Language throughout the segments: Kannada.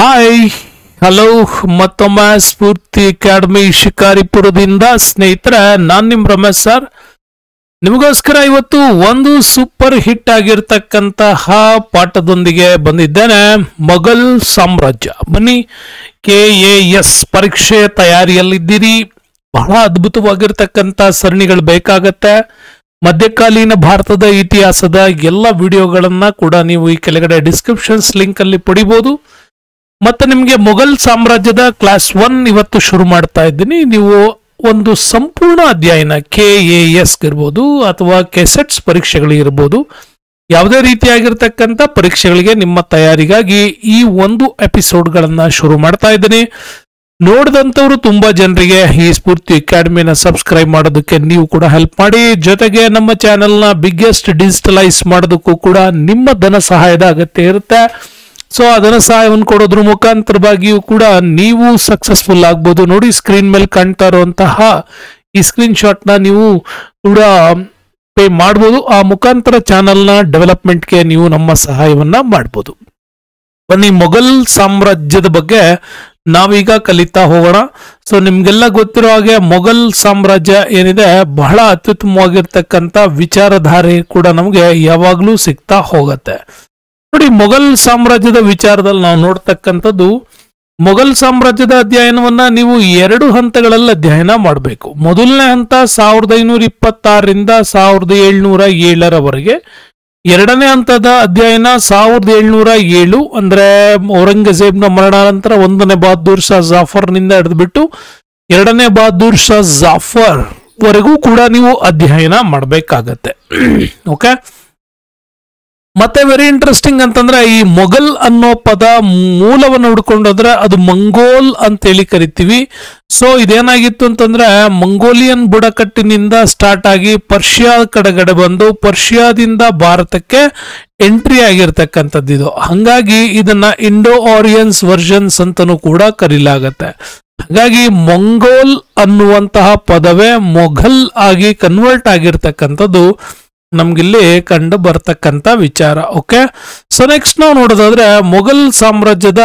ಹಾಯ್ ಹಲೋ ಮತ್ತೊಮ್ಮೆ ಸ್ಫೂರ್ತಿ ಅಕಾಡೆಮಿ ಶಿಕಾರಿಪುರದಿಂದ ಸ್ನೇಹಿತರ ನಾನು ನಿಮ್ಮ ರಮೇಶ್ ಸರ್ ನಿಮಗೋಸ್ಕರ ಇವತ್ತು ಒಂದು ಸೂಪರ್ ಹಿಟ್ ಆಗಿರ್ತಕ್ಕಂತಹ ಪಾಠದೊಂದಿಗೆ ಬಂದಿದ್ದೇನೆ ಮೊಘಲ್ ಸಾಮ್ರಾಜ್ಯ ಬನ್ನಿ ಕೆ ಎ ಎಸ್ ಪರೀಕ್ಷೆ ತಯಾರಿಯಲ್ಲಿದ್ದೀರಿ ಬಹಳ ಅದ್ಭುತವಾಗಿರ್ತಕ್ಕಂಥ ಸರಣಿಗಳು ಬೇಕಾಗತ್ತೆ ಮಧ್ಯಕಾಲೀನ ಭಾರತದ ಇತಿಹಾಸದ ಎಲ್ಲ ವಿಡಿಯೋಗಳನ್ನು ಕೂಡ ನೀವು ಈ ಕೆಳಗಡೆ ಡಿಸ್ಕ್ರಿಪ್ಷನ್ಸ್ ಲಿಂಕಲ್ಲಿ ಪಡಿಬೋದು ಮತ್ತೆ ನಿಮಗೆ ಮೊಘಲ್ ಸಾಮ್ರಾಜ್ಯದ ಕ್ಲಾಸ್ ಒನ್ ಇವತ್ತು ಶುರು ಮಾಡ್ತಾ ಇದ್ದೀನಿ ನೀವು ಒಂದು ಸಂಪೂರ್ಣ ಅಧ್ಯಯನ ಕೆ ಎ ಎಸ್ ಇರ್ಬೋದು ಅಥವಾ ಕೆಸೆಟ್ಸ್ ಪರೀಕ್ಷೆಗಳಿರ್ಬೋದು ಯಾವುದೇ ರೀತಿಯಾಗಿರ್ತಕ್ಕಂಥ ಪರೀಕ್ಷೆಗಳಿಗೆ ನಿಮ್ಮ ತಯಾರಿಗಾಗಿ ಈ ಒಂದು ಎಪಿಸೋಡ್ಗಳನ್ನು ಶುರು ಮಾಡ್ತಾ ಇದ್ದೀನಿ ನೋಡಿದಂಥವ್ರು ತುಂಬ ಜನರಿಗೆ ಈ ಸ್ಫೂರ್ತಿ ಅಕಾಡೆಮಿನ ಸಬ್ಸ್ಕ್ರೈಬ್ ಮಾಡೋದಕ್ಕೆ ನೀವು ಕೂಡ ಹೆಲ್ಪ್ ಮಾಡಿ ಜೊತೆಗೆ ನಮ್ಮ ಚಾನೆಲ್ನ ಬಿಗ್ಗೆಸ್ಟ್ ಡಿಜಿಟಲೈಸ್ ಮಾಡೋದಕ್ಕೂ ಕೂಡ ನಿಮ್ಮ ಧನ ಸಹಾಯದ ಅಗತ್ಯ ಇರುತ್ತೆ ಸೊ ಆ ಸಹಾಯವನ್ನು ಕೊಡೋದ್ರ ಮುಖಾಂತರವಾಗಿಯೂ ಕೂಡ ನೀವು ಸಕ್ಸಸ್ಫುಲ್ ಆಗ್ಬೋದು ನೋಡಿ ಸ್ಕ್ರೀನ್ ಮೇಲೆ ಕಾಣ್ತಾ ಇರುವಂತಹ ಈ ಸ್ಕ್ರೀನ್ ಶಾಟ್ನ ನೀವು ಕೂಡ ಪೇ ಮಾಡ್ಬೋದು ಆ ಮುಖಾಂತರ ಚಾನಲ್ನ ಡೆವಲಪ್ಮೆಂಟ್ಗೆ ನೀವು ನಮ್ಮ ಸಹಾಯವನ್ನ ಮಾಡ್ಬೋದು ಬನ್ನಿ ಮೊಘಲ್ ಸಾಮ್ರಾಜ್ಯದ ಬಗ್ಗೆ ನಾವೀಗ ಕಲಿತಾ ಹೋಗೋಣ ಸೊ ನಿಮ್ಗೆಲ್ಲ ಗೊತ್ತಿರೋ ಹಾಗೆ ಮೊಘಲ್ ಸಾಮ್ರಾಜ್ಯ ಏನಿದೆ ಬಹಳ ಅತ್ಯುತ್ತಮವಾಗಿರ್ತಕ್ಕಂಥ ವಿಚಾರಧಾರೆ ಕೂಡ ನಮಗೆ ಯಾವಾಗಲೂ ಸಿಗ್ತಾ ಹೋಗತ್ತೆ ನೋಡಿ ಮೊಘಲ್ ಸಾಮ್ರಾಜ್ಯದ ವಿಚಾರದಲ್ಲಿ ನಾವು ನೋಡ್ತಕ್ಕಂಥದ್ದು ಮೊಘಲ್ ಸಾಮ್ರಾಜ್ಯದ ಅಧ್ಯಯನವನ್ನ ನೀವು ಎರಡು ಹಂತಗಳಲ್ಲಿ ಅಧ್ಯಯನ ಮಾಡಬೇಕು ಮೊದಲನೇ ಹಂತ ಸಾವಿರದ ಐನೂರ ಇಪ್ಪತ್ತಾರರಿಂದ ಸಾವಿರದ ಏಳ್ನೂರ ಏಳರವರೆಗೆ ಎರಡನೇ ಹಂತದ ಅಧ್ಯಯನ ಸಾವಿರದ ಏಳ್ನೂರ ಏಳು ಅಂದ್ರೆ ಔರಂಗಜೇಬ್ನ ಮರಣಾನಂತರ ಒಂದನೇ ಬಹದ್ದೂರ್ ಶಾ ಜಾಫರ್ನಿಂದ ಹಿಡಿದುಬಿಟ್ಟು ಎರಡನೇ ಬಹದ್ದೂರ್ ಶಾ ಜಾಫರ್ ವರೆಗೂ ಕೂಡ ನೀವು ಅಧ್ಯಯನ ಮಾಡಬೇಕಾಗತ್ತೆ ಓಕೆ ಮತ್ತೆ ವೆರಿ ಇಂಟ್ರೆಸ್ಟಿಂಗ್ ಅಂತಂದ್ರೆ ಈ ಮೊಘಲ್ ಅನ್ನೋ ಪದ ಮೂಲವನ್ನು ಹುಡ್ಕೊಂಡ್ರೆ ಅದು ಮಂಗೋಲ್ ಅಂತೇಳಿ ಕರಿತೀವಿ ಸೊ ಇದೇನಾಗಿತ್ತು ಅಂತಂದ್ರೆ ಮಂಗೋಲಿಯನ್ ಬುಡಕಟ್ಟಿನಿಂದ ಸ್ಟಾರ್ಟ್ ಆಗಿ ಪರ್ಷಿಯಾ ಕಡೆಗಡೆ ಬಂದು ಪರ್ಷಿಯಾದಿಂದ ಭಾರತಕ್ಕೆ ಎಂಟ್ರಿ ಆಗಿರ್ತಕ್ಕಂಥದ್ದು ಇದು ಹಂಗಾಗಿ ಇದನ್ನ ಇಂಡೋ ಆರಿಯನ್ಸ್ ವರ್ಷನ್ಸ್ ಅಂತನೂ ಕೂಡ ಕರೀಲಾಗತ್ತೆ ಹಾಗಾಗಿ ಮಂಗೋಲ್ ಅನ್ನುವಂತಹ ಪದವೇ ಮೊಘಲ್ ಆಗಿ ಕನ್ವರ್ಟ್ ಆಗಿರ್ತಕ್ಕಂಥದ್ದು ನಮ್ಗಿಲ್ಲಿ ಕಂಡು ಬರ್ತಕ್ಕಂಥ ವಿಚಾರ ಓಕೆ ಸೊ ನೆಕ್ಸ್ಟ್ ನಾವು ನೋಡೋದಾದ್ರೆ ಮೊಘಲ್ ಸಾಮ್ರಾಜ್ಯದ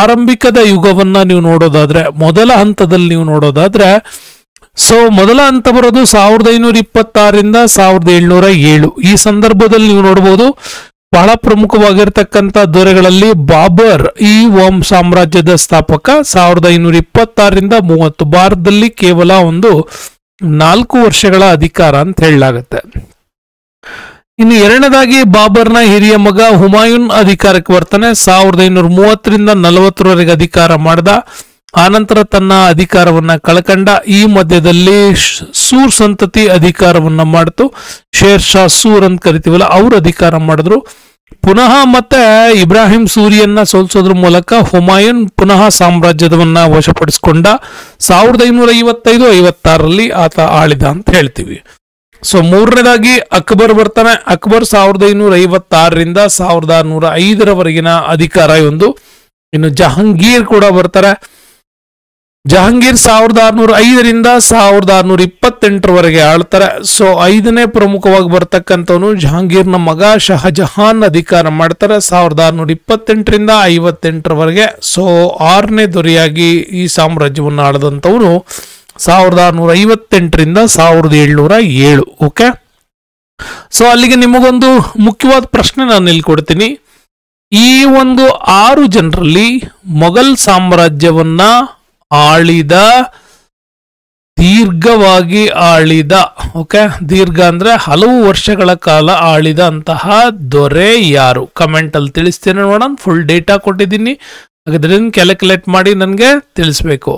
ಆರಂಭಿಕದ ಯುಗವನ್ನ ನೀವು ನೋಡೋದಾದ್ರೆ ಮೊದಲ ಹಂತದಲ್ಲಿ ನೀವು ನೋಡೋದಾದ್ರೆ ಸೊ ಮೊದಲ ಹಂತ ಬರೋದು ಸಾವಿರದ ಐನೂರ ಇಪ್ಪತ್ತಾರರಿಂದ ಸಾವಿರದ ಏಳ್ನೂರ ಏಳು ಈ ಸಂದರ್ಭದಲ್ಲಿ ನೀವು ನೋಡಬಹುದು ಬಹಳ ಪ್ರಮುಖವಾಗಿರ್ತಕ್ಕಂಥ ದೊರೆಗಳಲ್ಲಿ ಬಾಬರ್ ಈ ಓಂ ಸಾಮ್ರಾಜ್ಯದ ಸ್ಥಾಪಕ ಸಾವಿರದ ಐನೂರ ಇಪ್ಪತ್ತಾರರಿಂದ ಮೂವತ್ತು ಭಾರತದಲ್ಲಿ ಕೇವಲ ಒಂದು ನಾಲ್ಕು ವರ್ಷಗಳ ಅಧಿಕಾರ ಅಂತ ಹೇಳಲಾಗುತ್ತೆ ಇನ್ನು ಎರಡನೇದಾಗಿ ಬಾಬರ್ನ ಹಿರಿಯ ಮಗ ಹುಮಾಯೂನ್ ಅಧಿಕಾರಕ್ಕೆ ಬರ್ತಾನೆ ಸಾವಿರದ ಐನೂರ ಮೂವತ್ತರಿಂದ ನಲವತ್ತರವರೆಗೆ ಅಧಿಕಾರ ಮಾಡಿದ ಆನಂತರ ತನ್ನ ಅಧಿಕಾರವನ್ನ ಕಳ್ಕಂಡ ಈ ಮಧ್ಯದಲ್ಲಿ ಸೂರ್ ಸಂತತಿ ಅಧಿಕಾರವನ್ನ ಮಾಡಿತು ಶೇರ್ ಶಾ ಸೂರ್ ಅಂತ ಕರಿತೀವಲ್ಲ ಅವ್ರು ಅಧಿಕಾರ ಮಾಡಿದ್ರು ಪುನಃ ಮತ್ತೆ ಇಬ್ರಾಹಿಂ ಸೂರಿಯನ್ನ ಸೋಲಿಸೋದ್ರ ಮೂಲಕ ಹುಮಾಯೂನ್ ಪುನಃ ಸಾಮ್ರಾಜ್ಯದವನ್ನ ವಶಪಡಿಸಿಕೊಂಡ ಸಾವಿರದ ಐನೂರ ಐವತ್ತೈದು ಐವತ್ತಾರರಲ್ಲಿ ಆತ ಆಳಿದ ಅಂತ ಹೇಳ್ತೀವಿ ಸೊ ಮೂರನೇದಾಗಿ ಅಕ್ಬರ್ ಬರ್ತಾನೆ ಅಕ್ಬರ್ ಸಾವಿರದ ಐನೂರ ಐವತ್ತಾರರಿಂದ ಸಾವಿರದ ನೂರ ಐದರವರೆಗಿನ ಅಧಿಕಾರ ಒಂದು ಇನ್ನು ಜಹಾಂಗೀರ್ ಕೂಡ ಬರ್ತಾರೆ ಜಹಾಂಗೀರ್ ಸಾವಿರದ ಆರ್ನೂರ ಐದರಿಂದ ಸಾವಿರದ ಆರ್ನೂರ ಇಪ್ಪತ್ತೆಂಟರವರೆಗೆ ಆಳ್ತಾರೆ ಸೊ ಐದನೇ ಪ್ರಮುಖವಾಗಿ ಬರ್ತಕ್ಕಂಥವನು ಜಹಾಂಗೀರ್ನ ಮಗ ಶಹಜಹಾನ್ ಅಧಿಕಾರ ಮಾಡ್ತಾರೆ ಸಾವಿರದ ಆರ್ನೂರ ಇಪ್ಪತ್ತೆಂಟರಿಂದ ಐವತ್ತೆಂಟರವರೆಗೆ ಸೊ ಆರನೇ ದೊರೆಯಾಗಿ ಈ ಸಾಮ್ರಾಜ್ಯವನ್ನು ಆಳದಂಥವನು ಸಾವಿರದ ಆರುನೂರ ಐವತ್ತೆಂಟರಿಂದ ಸಾವಿರದ ಏಳ್ನೂರ ಏಳು ಓಕೆ ಸೊ ಅಲ್ಲಿಗೆ ನಿಮಗೊಂದು ಮುಖ್ಯವಾದ ಪ್ರಶ್ನೆ ನಾನು ಇಲ್ಲಿ ಕೊಡ್ತೀನಿ ಈ ಒಂದು ಆರು ಜನರಲ್ಲಿ ಮೊಘಲ್ ಸಾಮ್ರಾಜ್ಯವನ್ನ ಆಳಿದ ದೀರ್ಘವಾಗಿ ಆಳಿದ ಓಕೆ ದೀರ್ಘ ಅಂದ್ರೆ ಹಲವು ವರ್ಷಗಳ ಕಾಲ ಆಳಿದ ಅಂತಹ ದೊರೆ ಯಾರು ಕಮೆಂಟ್ ಅಲ್ಲಿ ತಿಳಿಸ್ತೇನೆ ನೋಡೋಣ ಫುಲ್ ಡೇಟಾ ಕೊಟ್ಟಿದ್ದೀನಿ ಅದರಿಂದ ಕ್ಯಾಲ್ಕುಲೇಟ್ ಮಾಡಿ ನನಗೆ ತಿಳಿಸ್ಬೇಕು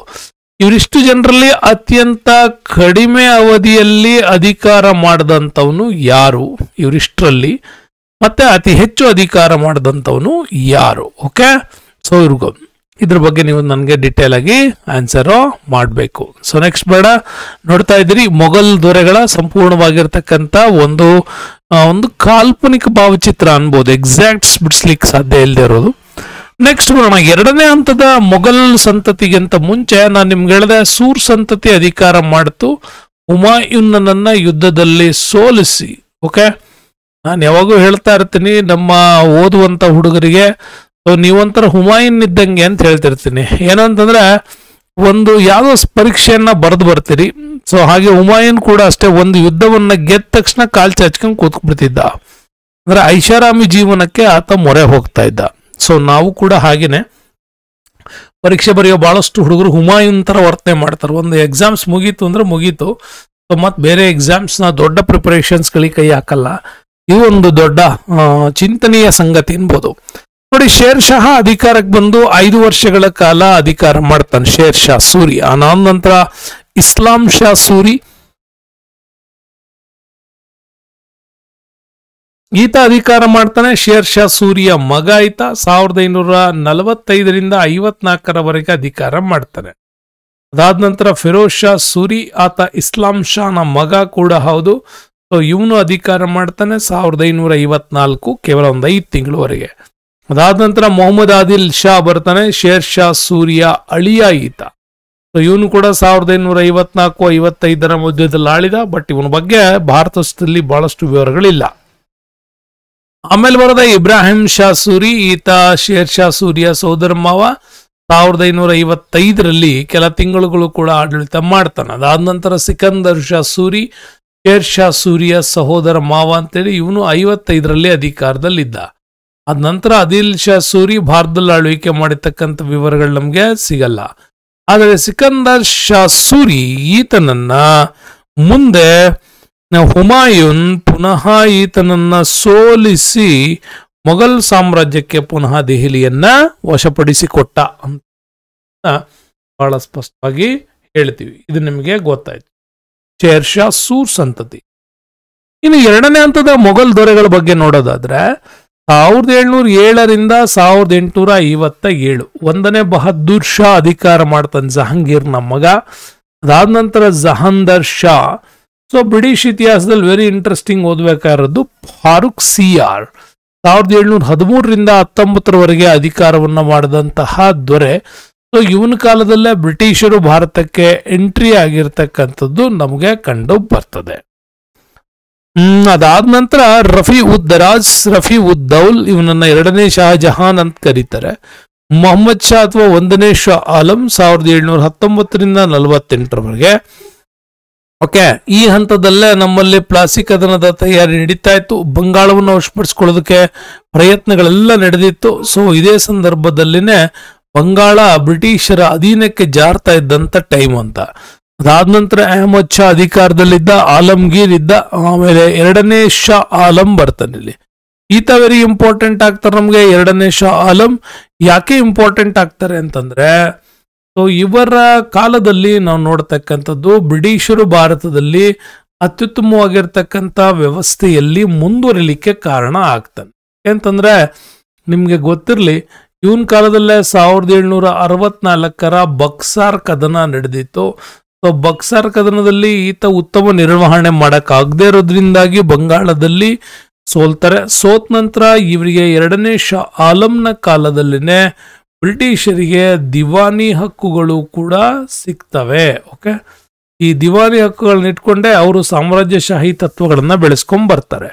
ಇವರಿಷ್ಟು ಜನರಲ್ಲಿ ಅತ್ಯಂತ ಕಡಿಮೆ ಅವಧಿಯಲ್ಲಿ ಅಧಿಕಾರ ಮಾಡಿದಂಥವನು ಯಾರು ಇವರಿಷ್ಟರಲ್ಲಿ ಮತ್ತೆ ಅತಿ ಹೆಚ್ಚು ಅಧಿಕಾರ ಮಾಡಿದಂಥವನು ಯಾರು ಓಕೆ ಸೊ ಇವ್ರಿಗ ಇದ್ರ ಬಗ್ಗೆ ನೀವು ನನಗೆ ಡಿಟೇಲ್ ಆಗಿ ಆನ್ಸರ್ ಮಾಡಬೇಕು ಸೊ ನೆಕ್ಸ್ಟ್ ಬೇಡ ನೋಡ್ತಾ ಇದ್ದೀರಿ ಮೊಘಲ್ ದೊರೆಗಳ ಸಂಪೂರ್ಣವಾಗಿರ್ತಕ್ಕಂಥ ಒಂದು ಒಂದು ಕಾಲ್ಪನಿಕ ಭಾವಚಿತ್ರ ಅನ್ಬೋದು ಎಕ್ಸಾಕ್ಟ್ಸ್ ಬಿಡಿಸ್ಲಿಕ್ಕೆ ಸಾಧ್ಯ ಇಲ್ಲದೆ ಇರೋದು ನೆಕ್ಸ್ಟ್ ನೋಡೋಣ ಎರಡನೇ ಹಂತದ ಮೊಘಲ್ ಸಂತತಿಗಿಂತ ಮುಂಚೆ ನಾನು ನಿಮ್ಗೆ ಹೇಳಿದೆ ಸೂರ್ ಸಂತತಿ ಅಧಿಕಾರ ಮಾಡ್ತು ಹುಮಾಯೂನ್ನನ್ನ ಯುದ್ಧದಲ್ಲಿ ಸೋಲಿಸಿ ಓಕೆ ನಾನು ಯಾವಾಗೂ ಹೇಳ್ತಾ ಇರ್ತೀನಿ ನಮ್ಮ ಓದುವಂತ ಹುಡುಗರಿಗೆ ನೀವೊಂಥರ ಹುಮಾಯೂನ್ ಇದ್ದಂಗೆ ಅಂತ ಹೇಳ್ತಿರ್ತೀನಿ ಏನಂತಂದ್ರೆ ಒಂದು ಯಾವುದೋ ಪರೀಕ್ಷೆಯನ್ನ ಬರೆದು ಬರ್ತೀರಿ ಸೊ ಹಾಗೆ ಹುಮಾಯೂನ್ ಕೂಡ ಅಷ್ಟೇ ಒಂದು ಯುದ್ಧವನ್ನ ಗೆದ್ದ ತಕ್ಷಣ ಕಾಲ್ ಚಾಚ್ಕೊಂಡು ಅಂದ್ರೆ ಐಷಾರಾಮಿ ಜೀವನಕ್ಕೆ ಆತ ಮೊರೆ ಹೋಗ್ತಾ ಇದ್ದ ಸೊ ನಾವು ಕೂಡ ಹಾಗೇನೆ ಪರೀಕ್ಷೆ ಬರೆಯೋ ಭಾಳಷ್ಟು ಹುಡುಗರು ಹುಮಾಯುನ್ ಥರ ವರ್ತನೆ ಮಾಡ್ತಾರೆ ಒಂದು ಎಕ್ಸಾಮ್ಸ್ ಮುಗೀತು ಅಂದ್ರೆ ಮುಗೀತು ಸೊ ಮತ್ತು ಬೇರೆ ಎಕ್ಸಾಮ್ಸ್ನ ದೊಡ್ಡ ಗಳಿಗೆ ಕೈ ಹಾಕಲ್ಲ ಇದು ಒಂದು ದೊಡ್ಡ ಚಿಂತನೀಯ ಸಂಗತಿ ಅನ್ಬೋದು ನೋಡಿ ಶೇರ್ ಶಾಹ ಅಧಿಕಾರಕ್ಕೆ ಬಂದು ಐದು ವರ್ಷಗಳ ಕಾಲ ಅಧಿಕಾರ ಮಾಡ್ತಾನೆ ಶೇರ್ ಶಾ ಸೂರಿ ಆ ನಂತರ ಇಸ್ಲಾಂ ಶಾ ಸೂರಿ ಈತ ಅಧಿಕಾರ ಮಾಡ್ತಾನೆ ಶೇರ್ ಶಾ ಸೂರಿಯ ಮಗ ಈತ ಸಾವಿರದ ಐನೂರ ನಲವತ್ತೈದರಿಂದ ಐವತ್ನಾಲ್ಕರವರೆಗೆ ಅಧಿಕಾರ ಮಾಡ್ತಾನೆ ಅದಾದ ನಂತರ ಫಿರೋಜ್ ಶಾ ಸೂರಿ ಆತ ಇಸ್ಲಾಂ ಶಾನ ಮಗ ಕೂಡ ಹೌದು ಸೊ ಇವನು ಅಧಿಕಾರ ಮಾಡ್ತಾನೆ ಸಾವಿರದ ಐನೂರ ಐವತ್ನಾಲ್ಕು ಕೇವಲ ಒಂದು ಐದು ತಿಂಗಳವರೆಗೆ ಅದಾದ ನಂತರ ಮೊಹಮ್ಮದ್ ಆದಿಲ್ ಶಾ ಬರ್ತಾನೆ ಶೇರ್ ಶಾ ಸೂರಿಯ ಅಳಿಯ ಈತ ಇವನು ಕೂಡ ಸಾವಿರದ ಐನೂರ ಐವತ್ನಾಲ್ಕು ಐವತ್ತೈದರ ಮಧ್ಯದಲ್ಲಿ ಆಳಿದ ಬಟ್ ಇವನ ಬಗ್ಗೆ ಭಾರತದಲ್ಲಿ ಬಹಳಷ್ಟು ವಿವರಗಳಿಲ್ಲ ಆಮೇಲೆ ಬರೋದ ಇಬ್ರಾಹಿಂ ಶಾ ಸೂರಿ ಈತ ಶೇರ್ ಶಾ ಸೂರಿಯ ಸೋದರ ಮಾವ ಸಾವಿರದ ಐನೂರ ಐವತ್ತೈದರಲ್ಲಿ ಕೆಲ ತಿಂಗಳುಗಳು ಕೂಡ ಆಡಳಿತ ಮಾಡ್ತಾನೆ ಅದಾದ ನಂತರ ಸಿಕಂದರ್ ಶಾ ಸೂರಿ ಶೇರ್ ಶಾ ಸೂರಿಯ ಸಹೋದರ ಮಾವ ಅಂತೇಳಿ ಇವನು ಐವತ್ತೈದರಲ್ಲಿ ಅಧಿಕಾರದಲ್ಲಿದ್ದ ಅದ ನಂತರ ಅದಿಲ್ ಶಾ ಸೂರಿ ಭಾರತದಲ್ಲಿ ಆಳ್ವಿಕೆ ಮಾಡಿರ್ತಕ್ಕಂಥ ವಿವರಗಳು ನಮಗೆ ಸಿಗಲ್ಲ ಆದರೆ ಸಿಕಂದರ್ ಶಾ ಸೂರಿ ಈತನನ್ನ ಮುಂದೆ ನಾವು ಹುಮಾಯೂನ್ ಪುನಃ ಈತನನ್ನ ಸೋಲಿಸಿ ಮೊಘಲ್ ಸಾಮ್ರಾಜ್ಯಕ್ಕೆ ಪುನಃ ದೆಹಲಿಯನ್ನ ವಶಪಡಿಸಿಕೊಟ್ಟ ಅಂತ ಬಹಳ ಸ್ಪಷ್ಟವಾಗಿ ಹೇಳ್ತೀವಿ ಇದು ನಿಮಗೆ ಗೊತ್ತಾಯ್ತು ಶೇರ್ ಶಾ ಸೂರ್ ಸಂತತಿ ಇನ್ನು ಎರಡನೇ ಹಂತದ ಮೊಘಲ್ ದೊರೆಗಳ ಬಗ್ಗೆ ನೋಡೋದಾದ್ರೆ ಸಾವಿರದ ಏಳ್ನೂರ ಏಳರಿಂದ ಸಾವಿರದ ಎಂಟುನೂರ ಐವತ್ತ ಏಳು ಒಂದನೇ ಬಹದ್ದೂರ್ ಶಾ ಅಧಿಕಾರ ಮಾಡ್ತಾನೆ ಜಹಾಂಗೀರ್ನ ಮಗ ಅದಾದ ನಂತರ ಜಹಾಂದರ್ ಶಾ ಸೊ ಬ್ರಿಟಿಷ್ ಇತಿಹಾಸದಲ್ಲಿ ವೆರಿ ಇಂಟ್ರೆಸ್ಟಿಂಗ್ ಓದಬೇಕಾಗಿರೋದು ಫಾರೂಕ್ ಸಿ ಆರ್ ಸಾವಿರದ ಏಳ್ನೂರ ಹದಿಮೂರರಿಂದ ಹತ್ತೊಂಬತ್ತರವರೆಗೆ ಅಧಿಕಾರವನ್ನು ಮಾಡಿದಂತಹ ದೊರೆ ಸೊ ಇವನ ಕಾಲದಲ್ಲೇ ಬ್ರಿಟಿಷರು ಭಾರತಕ್ಕೆ ಎಂಟ್ರಿ ಆಗಿರ್ತಕ್ಕಂಥದ್ದು ನಮಗೆ ಕಂಡು ಬರ್ತದೆ ಅದಾದ ನಂತರ ರಫಿ ಉದ್ ದರಾಜ್ ರಫಿ ಉದ್ ದೌಲ್ ಇವನನ್ನ ಎರಡನೇ ಶಹಜಹಾನ್ ಅಂತ ಕರೀತಾರೆ ಮೊಹಮ್ಮದ್ ಶಾ ಅಥವಾ ಒಂದನೇ ಶಾ ಆಲಂ ಸಾವಿರದ ಏಳ್ನೂರ ಹತ್ತೊಂಬತ್ತರಿಂದ ನಲವತ್ತೆಂಟರವರೆಗೆ ಓಕೆ ಈ ಹಂತದಲ್ಲೇ ನಮ್ಮಲ್ಲಿ ಪ್ಲಾಸ್ಟಿಕ್ ಅದನದ ತಯಾರಿ ನಡೀತಾ ಇತ್ತು ಬಂಗಾಳವನ್ನು ವಶಪಡಿಸ್ಕೊಳ್ಳೋದಕ್ಕೆ ಪ್ರಯತ್ನಗಳೆಲ್ಲ ನಡೆದಿತ್ತು ಸೊ ಇದೇ ಸಂದರ್ಭದಲ್ಲಿನೇ ಬಂಗಾಳ ಬ್ರಿಟಿಷರ ಅಧೀನಕ್ಕೆ ಜಾರ್ತಾ ಇದ್ದಂಥ ಟೈಮ್ ಅಂತ ಅದಾದ ನಂತರ ಅಹಮದ್ ಶಾ ಅಧಿಕಾರದಲ್ಲಿದ್ದ ಆಲಂಗೀರ್ ಇದ್ದ ಆಮೇಲೆ ಎರಡನೇ ಶಾ ಆಲಂ ಬರ್ತಾನೆ ಇಲ್ಲಿ ಈತ ವೆರಿ ಇಂಪಾರ್ಟೆಂಟ್ ಆಗ್ತಾರೆ ನಮಗೆ ಎರಡನೇ ಶಾ ಆಲಂ ಯಾಕೆ ಇಂಪಾರ್ಟೆಂಟ್ ಆಗ್ತಾರೆ ಅಂತಂದ್ರೆ ಸೊ ಇವರ ಕಾಲದಲ್ಲಿ ನಾವು ನೋಡ್ತಕ್ಕಂಥದ್ದು ಬ್ರಿಟಿಷರು ಭಾರತದಲ್ಲಿ ಅತ್ಯುತ್ತಮವಾಗಿರ್ತಕ್ಕಂಥ ವ್ಯವಸ್ಥೆಯಲ್ಲಿ ಮುಂದುವರಿಲಿಕ್ಕೆ ಕಾರಣ ಆಗ್ತಾನೆ ಏಕೆಂತಂದ್ರೆ ನಿಮ್ಗೆ ಗೊತ್ತಿರಲಿ ಇವನ್ ಕಾಲದಲ್ಲೇ ಸಾವಿರದ ಏಳ್ನೂರ ಅರವತ್ನಾಲ್ಕರ ಬಕ್ಸಾರ್ ಕದನ ನಡೆದಿತ್ತು ಸೊ ಬಕ್ಸಾರ್ ಕದನದಲ್ಲಿ ಈತ ಉತ್ತಮ ನಿರ್ವಹಣೆ ಮಾಡೋಕ್ಕಾಗದೇ ಇರೋದ್ರಿಂದಾಗಿ ಬಂಗಾಳದಲ್ಲಿ ಸೋಲ್ತಾರೆ ಸೋತ್ ನಂತರ ಇವರಿಗೆ ಎರಡನೇ ಶ ಆಲಂನ ಕಾಲದಲ್ಲಿನೇ ಬ್ರಿಟಿಷರಿಗೆ ದಿವಾನಿ ಹಕ್ಕುಗಳು ಕೂಡ ಸಿಗ್ತವೆ ಓಕೆ ಈ ದಿವಾನಿ ಹಕ್ಕುಗಳನ್ನ ಇಟ್ಕೊಂಡೆ ಅವರು ಸಾಮ್ರಾಜ್ಯಶಾಹಿ ತತ್ವಗಳನ್ನ ಬೆಳೆಸ್ಕೊಂಡ್ ಬರ್ತಾರೆ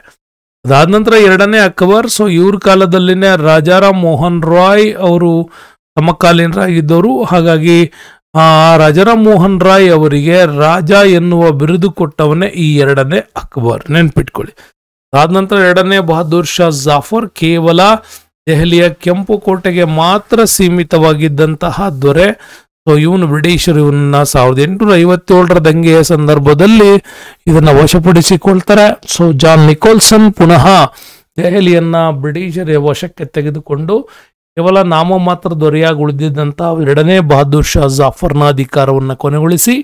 ಅದಾದ ನಂತರ ಎರಡನೇ ಅಕ್ಬರ್ ಸೊ ಇವ್ರ ಕಾಲದಲ್ಲಿನೇ ರಾಜಾರಾಮ್ ಮೋಹನ್ ರಾಯ್ ಅವರು ಸಮಕಾಲೀನರಾಗಿದ್ದವರು ಹಾಗಾಗಿ ಆ ರಾಜಾರಾಮ್ ಮೋಹನ್ ರಾಯ್ ಅವರಿಗೆ ರಾಜ ಎನ್ನುವ ಬಿರುದು ಕೊಟ್ಟವನೇ ಈ ಎರಡನೇ ಅಕ್ಬರ್ ನೆನ್ಪಿಟ್ಕೊಳ್ಳಿ ಅದಾದ ನಂತರ ಎರಡನೇ ಬಹದ್ದೂರ್ ಶಾ ಜಾಫರ್ ಕೇವಲ ದೆಹಲಿಯ ಕೆಂಪು ಕೋಟೆಗೆ ಮಾತ್ರ ಸೀಮಿತವಾಗಿದ್ದಂತಹ ದೊರೆ ಸೊ ಇವನು ಬ್ರಿಟಿಷರು ಇವನ್ನ ಸಾವಿರದ ಎಂಟುನೂರ ಐವತ್ತೇಳರ ದಂಗೆಯ ಸಂದರ್ಭದಲ್ಲಿ ಇದನ್ನ ವಶಪಡಿಸಿಕೊಳ್ತಾರೆ ಸೊ ಜಾನ್ ನಿಕೋಲ್ಸನ್ ಪುನಃ ದೆಹಲಿಯನ್ನ ಬ್ರಿಟಿಷರ ವಶಕ್ಕೆ ತೆಗೆದುಕೊಂಡು ಕೇವಲ ನಾಮ ಮಾತ್ರ ದೊರೆಯಾಗಿ ಉಳಿದಿದ್ದಂತಹ ಎರಡನೇ ಬಹದ್ದೂರ್ ಶಾ ಜಾಫರ್ನ ಅಧಿಕಾರವನ್ನು ಕೊನೆಗೊಳಿಸಿ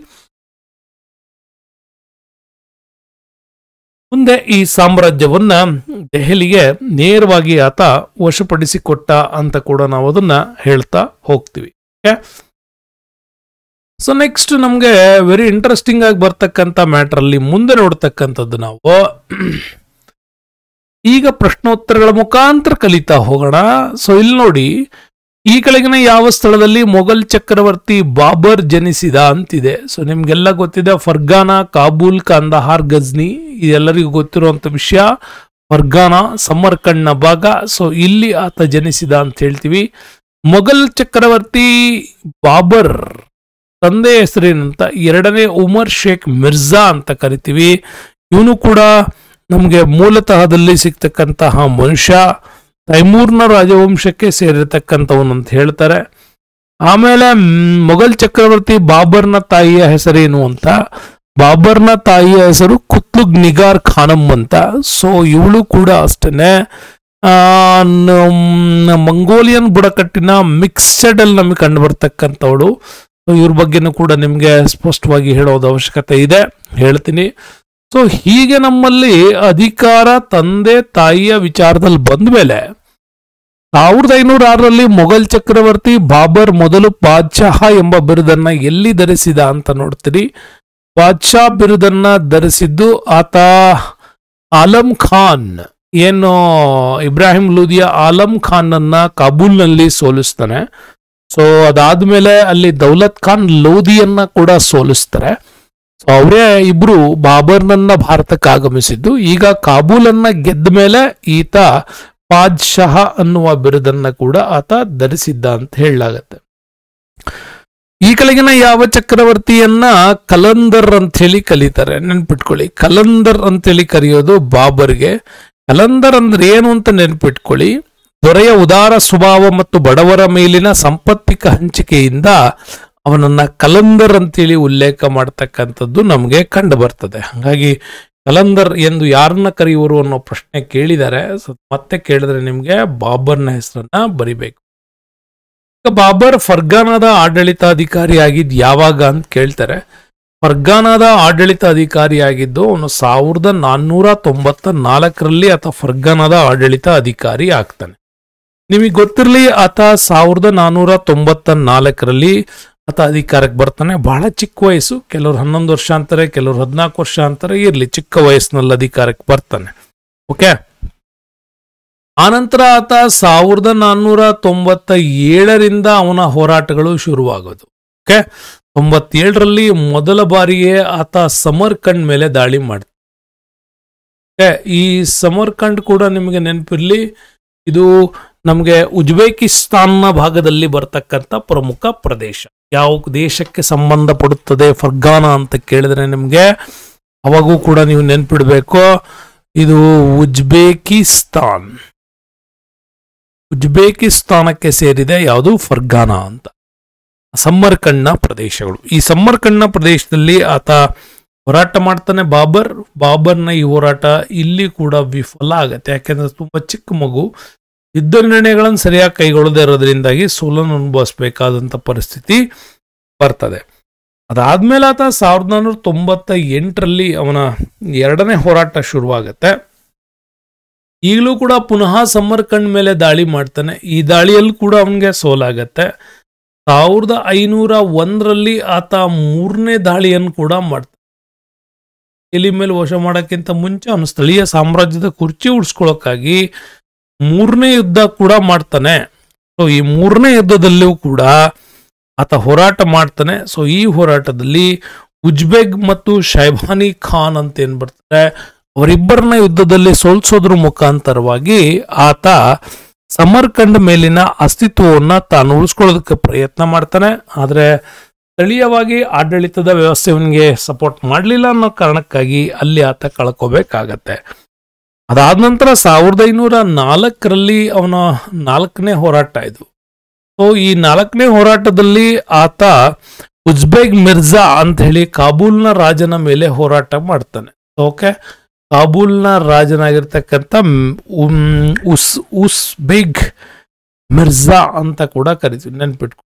ಮುಂದೆ ಈ ಸಾಮ್ರಾಜ್ಯವನ್ನ ದೆಹಲಿಗೆ ನೇರವಾಗಿ ಆತ ವಶಪಡಿಸಿಕೊಟ್ಟ ಅಂತ ಕೂಡ ನಾವು ಅದನ್ನ ಹೇಳ್ತಾ ಹೋಗ್ತೀವಿ ಸೊ ನೆಕ್ಸ್ಟ್ ನಮಗೆ ವೆರಿ ಇಂಟ್ರೆಸ್ಟಿಂಗ್ ಆಗಿ ಬರ್ತಕ್ಕಂಥ ಮ್ಯಾಟರ್ ಅಲ್ಲಿ ಮುಂದೆ ನೋಡ್ತಕ್ಕಂಥದ್ದು ನಾವು ಈಗ ಪ್ರಶ್ನೋತ್ತರಗಳ ಮುಖಾಂತರ ಕಲಿತಾ ಹೋಗೋಣ ಸೊ ಇಲ್ಲಿ ನೋಡಿ ಈ ಕೆಳಗಿನ ಯಾವ ಸ್ಥಳದಲ್ಲಿ ಮೊಘಲ್ ಚಕ್ರವರ್ತಿ ಬಾಬರ್ ಜನಿಸಿದ ಅಂತಿದೆ ಸೊ ನಿಮ್ಗೆಲ್ಲ ಗೊತ್ತಿದೆ ಫರ್ಗಾನಾ ಕಾಬೂಲ್ ಹಾರ್ ಗಜ್ನಿ ಇದೆಲ್ಲರಿಗೂ ಗೊತ್ತಿರುವಂತ ವಿಷಯ ಫರ್ಗಾನಾ ಸಮರ್ಕಂಡ್ನ ಭಾಗ ಸೊ ಇಲ್ಲಿ ಆತ ಜನಿಸಿದ ಅಂತ ಹೇಳ್ತೀವಿ ಮೊಘಲ್ ಚಕ್ರವರ್ತಿ ಬಾಬರ್ ತಂದೆ ಹೆಸರೇನಂತ ಎರಡನೇ ಉಮರ್ ಶೇಖ್ ಮಿರ್ಜಾ ಅಂತ ಕರಿತೀವಿ ಇವನು ಕೂಡ ನಮಗೆ ಮೂಲತಃದಲ್ಲಿ ಸಿಗ್ತಕ್ಕಂತಹ ಮನುಷ್ಯ ತೈಮೂರ್ನ ರಾಜವಂಶಕ್ಕೆ ಸೇರಿರತಕ್ಕಂಥವನು ಅಂತ ಹೇಳ್ತಾರೆ ಆಮೇಲೆ ಮೊಘಲ್ ಚಕ್ರವರ್ತಿ ಬಾಬರ್ನ ತಾಯಿಯ ಹೆಸರೇನು ಅಂತ ಬಾಬರ್ನ ತಾಯಿಯ ಹೆಸರು ಕುತ್ಲುಗ್ ನಿಗಾರ್ ಖಾನಮ್ ಅಂತ ಸೊ ಇವಳು ಕೂಡ ಅಷ್ಟೇನೆ ಮಂಗೋಲಿಯನ್ ಬುಡಕಟ್ಟಿನ ಮಿಕ್ಸ್ಡ್ ಅಲ್ಲಿ ನಮಗೆ ಕಂಡು ಬರ್ತಕ್ಕಂಥವಳು ಇವ್ರ ಬಗ್ಗೆನೂ ಕೂಡ ನಿಮಗೆ ಸ್ಪಷ್ಟವಾಗಿ ಹೇಳೋದು ಅವಶ್ಯಕತೆ ಇದೆ ಹೇಳ್ತೀನಿ ಸೊ ಹೀಗೆ ನಮ್ಮಲ್ಲಿ ಅಧಿಕಾರ ತಂದೆ ತಾಯಿಯ ವಿಚಾರದಲ್ಲಿ ಬಂದ ಮೇಲೆ ಸಾವಿರದ ಐನೂರ ಆರರಲ್ಲಿ ಮೊಘಲ್ ಚಕ್ರವರ್ತಿ ಬಾಬರ್ ಮೊದಲು ಪಾದಶಾಹ ಎಂಬ ಬಿರುದನ್ನ ಎಲ್ಲಿ ಧರಿಸಿದ ಅಂತ ನೋಡ್ತೀರಿ ಪಾದ್ಶಾ ಬಿರುದನ್ನ ಧರಿಸಿದ್ದು ಆತ ಆಲಂ ಖಾನ್ ಏನು ಇಬ್ರಾಹಿಂ ಲೂದಿಯಾ ಆಲಂ ಖಾನ್ನನ್ನ ಕಾಬೂಲ್ನಲ್ಲಿ ಸೋಲಿಸ್ತಾನೆ ಸೊ ಅದಾದ್ಮೇಲೆ ಅಲ್ಲಿ ದೌಲತ್ ಖಾನ್ ಲೋಧಿಯನ್ನ ಕೂಡ ಸೋಲಿಸ್ತಾರೆ ಅವರೇ ಇಬ್ರು ಬಾಬರ್ನನ್ನ ಭಾರತಕ್ಕೆ ಆಗಮಿಸಿದ್ದು ಈಗ ಕಾಬೂಲನ್ನ ಗೆದ್ದ ಮೇಲೆ ಈತ ಶಹ ಅನ್ನುವ ಬಿರುದನ್ನ ಕೂಡ ಆತ ಧರಿಸಿದ್ದ ಅಂತ ಹೇಳಲಾಗತ್ತೆ ಈ ಕೆಳಗಿನ ಯಾವ ಚಕ್ರವರ್ತಿಯನ್ನ ಕಲಂದರ್ ಅಂತ ಹೇಳಿ ಕಲಿತಾರೆ ನೆನ್ಪಿಟ್ಕೊಳ್ಳಿ ಕಲಂದರ್ ಹೇಳಿ ಕರೆಯೋದು ಬಾಬರ್ಗೆ ಕಲಂದರ್ ಅಂದ್ರೆ ಏನು ಅಂತ ನೆನ್ಪಿಟ್ಕೊಳ್ಳಿ ದೊರೆಯ ಉದಾರ ಸ್ವಭಾವ ಮತ್ತು ಬಡವರ ಮೇಲಿನ ಸಂಪತ್ತಿಕ ಹಂಚಿಕೆಯಿಂದ ಅವನನ್ನ ಕಲಂದರ್ ಅಂತೇಳಿ ಉಲ್ಲೇಖ ಮಾಡ್ತಕ್ಕಂಥದ್ದು ನಮಗೆ ಕಂಡು ಬರ್ತದೆ ಹಾಗಾಗಿ ಕಲಂದರ್ ಎಂದು ಯಾರನ್ನ ಕರೆಯುವರು ಅನ್ನೋ ಪ್ರಶ್ನೆ ಕೇಳಿದ್ದಾರೆ ಮತ್ತೆ ಕೇಳಿದ್ರೆ ನಿಮಗೆ ಬಾಬರ್ನ ಹೆಸರನ್ನ ಬರಿಬೇಕು ಬಾಬರ್ ಬಾಬರ್ ಫರ್ಗಾನಾದ ಆಗಿದ್ ಯಾವಾಗ ಅಂತ ಕೇಳ್ತಾರೆ ಫರ್ಗಾನಾದ ಆಗಿದ್ದು ಅವನು ಸಾವಿರದ ನಾನ್ನೂರ ತೊಂಬತ್ತ ನಾಲ್ಕರಲ್ಲಿ ಆತ ಫರ್ಗಾನಾದ ಆಡಳಿತ ಅಧಿಕಾರಿ ಆಗ್ತಾನೆ ನಿಮಗೆ ಗೊತ್ತಿರಲಿ ಆತ ಸಾವಿರದ ನಾನ್ನೂರ ತೊಂಬತ್ತ ನಾಲ್ಕರಲ್ಲಿ ಆತ ಅಧಿಕಾರಕ್ಕೆ ಬರ್ತಾನೆ ಬಹಳ ಚಿಕ್ಕ ವಯಸ್ಸು ಕೆಲವ್ರು ಹನ್ನೊಂದು ವರ್ಷ ಅಂತಾರೆ ಕೆಲವ್ರು ಹದಿನಾಲ್ಕು ವರ್ಷ ಅಂತಾರೆ ಇರಲಿ ಚಿಕ್ಕ ವಯಸ್ಸಿನಲ್ಲಿ ಅಧಿಕಾರಕ್ಕೆ ಬರ್ತಾನೆ ಓಕೆ ಆನಂತರ ಆತ ಸಾವಿರದ ನಾನ್ನೂರ ತೊಂಬತ್ತ ಏಳರಿಂದ ಅವನ ಹೋರಾಟಗಳು ಶುರುವಾಗೋದು ಓಕೆ ತೊಂಬತ್ತೇಳರಲ್ಲಿ ಮೊದಲ ಬಾರಿಗೆ ಆತ ಸಮರ್ಕಂಡ್ ಮೇಲೆ ದಾಳಿ ಮಾಡ್ತಾನೆ ಈ ಸಮರ್ಕಂಡ್ ಕೂಡ ನಿಮಗೆ ನೆನಪಿರಲಿ ಇದು ನಮಗೆ ನ ಭಾಗದಲ್ಲಿ ಬರ್ತಕ್ಕಂಥ ಪ್ರಮುಖ ಪ್ರದೇಶ ಯಾವ ದೇಶಕ್ಕೆ ಸಂಬಂಧಪಡುತ್ತದೆ ಫರ್ಗಾನ ಅಂತ ಕೇಳಿದ್ರೆ ನಿಮಗೆ ಅವಾಗೂ ಕೂಡ ನೀವು ನೆನ್ಪಿಡ್ಬೇಕು ಇದು ಉಜ್ಬೇಕಿಸ್ತಾನ್ ಉಜ್ಬೇಕಿಸ್ತಾನಕ್ಕೆ ಸೇರಿದೆ ಯಾವುದು ಫರ್ಗಾನ ಅಂತ ಸಮ್ಮರ್ಕಣ್ಣ ಪ್ರದೇಶಗಳು ಈ ಸಮ್ಮರ್ಕಣ್ಣ ಪ್ರದೇಶದಲ್ಲಿ ಆತ ಹೋರಾಟ ಮಾಡ್ತಾನೆ ಬಾಬರ್ ಬಾಬರ್ನ ಈ ಹೋರಾಟ ಇಲ್ಲಿ ಕೂಡ ವಿಫಲ ಆಗತ್ತೆ ಯಾಕೆಂದ್ರೆ ತುಂಬಾ ಚಿಕ್ಕ ಮಗು ಯುದ್ಧ ನಿರ್ಣಯಗಳನ್ನು ಸರಿಯಾಗಿ ಕೈಗೊಳ್ಳದೇ ಇರೋದ್ರಿಂದಾಗಿ ಸೋಲನ್ನು ಅನುಭವಿಸಬೇಕಾದಂಥ ಪರಿಸ್ಥಿತಿ ಬರ್ತದೆ ಅದಾದ್ಮೇಲೆ ಆತ ಸಾವಿರದ ನಾನ್ನೂರ ತೊಂಬತ್ತ ಎಂಟರಲ್ಲಿ ಅವನ ಎರಡನೇ ಹೋರಾಟ ಶುರುವಾಗತ್ತೆ ಈಗಲೂ ಕೂಡ ಪುನಃ ಸಮರ್ಕಂಡ್ ಮೇಲೆ ದಾಳಿ ಮಾಡ್ತಾನೆ ಈ ದಾಳಿಯಲ್ಲಿ ಕೂಡ ಅವನಿಗೆ ಸೋಲಾಗತ್ತೆ ಸಾವಿರದ ಐನೂರ ಒಂದರಲ್ಲಿ ಆತ ಮೂರನೇ ದಾಳಿಯನ್ನು ಕೂಡ ಮಾಡ್ತಾನೆ ಎಲಿ ಮೇಲೆ ವಶ ಮಾಡೋಕ್ಕಿಂತ ಮುಂಚೆ ಅವನ ಸ್ಥಳೀಯ ಸಾಮ್ರಾಜ್ಯದ ಕುರ್ಚಿ ಉಡ್ಸ್ಕೊಳ್ಳೋಕ್ಕಾಗಿ ಮೂರನೇ ಯುದ್ಧ ಕೂಡ ಮಾಡ್ತಾನೆ ಸೊ ಈ ಮೂರನೇ ಯುದ್ಧದಲ್ಲೂ ಕೂಡ ಆತ ಹೋರಾಟ ಮಾಡ್ತಾನೆ ಸೊ ಈ ಹೋರಾಟದಲ್ಲಿ ಉಜ್ಬೆಗ್ ಮತ್ತು ಶೈಬಾನಿ ಖಾನ್ ಅಂತ ಏನ್ ಬರ್ತಾರೆ ಅವರಿಬ್ಬರನ್ನ ಯುದ್ಧದಲ್ಲಿ ಸೋಲ್ಸೋದ್ರ ಮುಖಾಂತರವಾಗಿ ಆತ ಸಮರ್ಕಂಡ್ ಮೇಲಿನ ಅಸ್ತಿತ್ವವನ್ನ ತಾನು ಉಳಿಸ್ಕೊಳ್ಳೋದಕ್ಕೆ ಪ್ರಯತ್ನ ಮಾಡ್ತಾನೆ ಆದರೆ ಸ್ಥಳೀಯವಾಗಿ ಆಡಳಿತದ ವ್ಯವಸ್ಥೆ ಸಪೋರ್ಟ್ ಮಾಡಲಿಲ್ಲ ಅನ್ನೋ ಕಾರಣಕ್ಕಾಗಿ ಅಲ್ಲಿ ಆತ ಕಳ್ಕೋಬೇಕಾಗತ್ತೆ ಅದಾದ ನಂತರ ಸಾವಿರದ ಐನೂರ ನಾಲ್ಕರಲ್ಲಿ ಅವನ ನಾಲ್ಕನೇ ಹೋರಾಟ ಇದು ಸೊ ಈ ನಾಲ್ಕನೇ ಹೋರಾಟದಲ್ಲಿ ಆತ ಉಜ್ಬೇಗ್ ಮಿರ್ಜಾ ಅಂತ ಹೇಳಿ ಕಾಬೂಲ್ನ ರಾಜನ ಮೇಲೆ ಹೋರಾಟ ಮಾಡ್ತಾನೆ ಓಕೆ ಕಾಬೂಲ್ನ ರಾಜನಾಗಿರ್ತಕ್ಕಂಥ ಉಸ್ ಉಸ್ಬೇಗ್ ಮಿರ್ಜಾ ಅಂತ ಕೂಡ ಕರಿತೀವಿ ನೆನ್ಪಿಟ್ಕೊ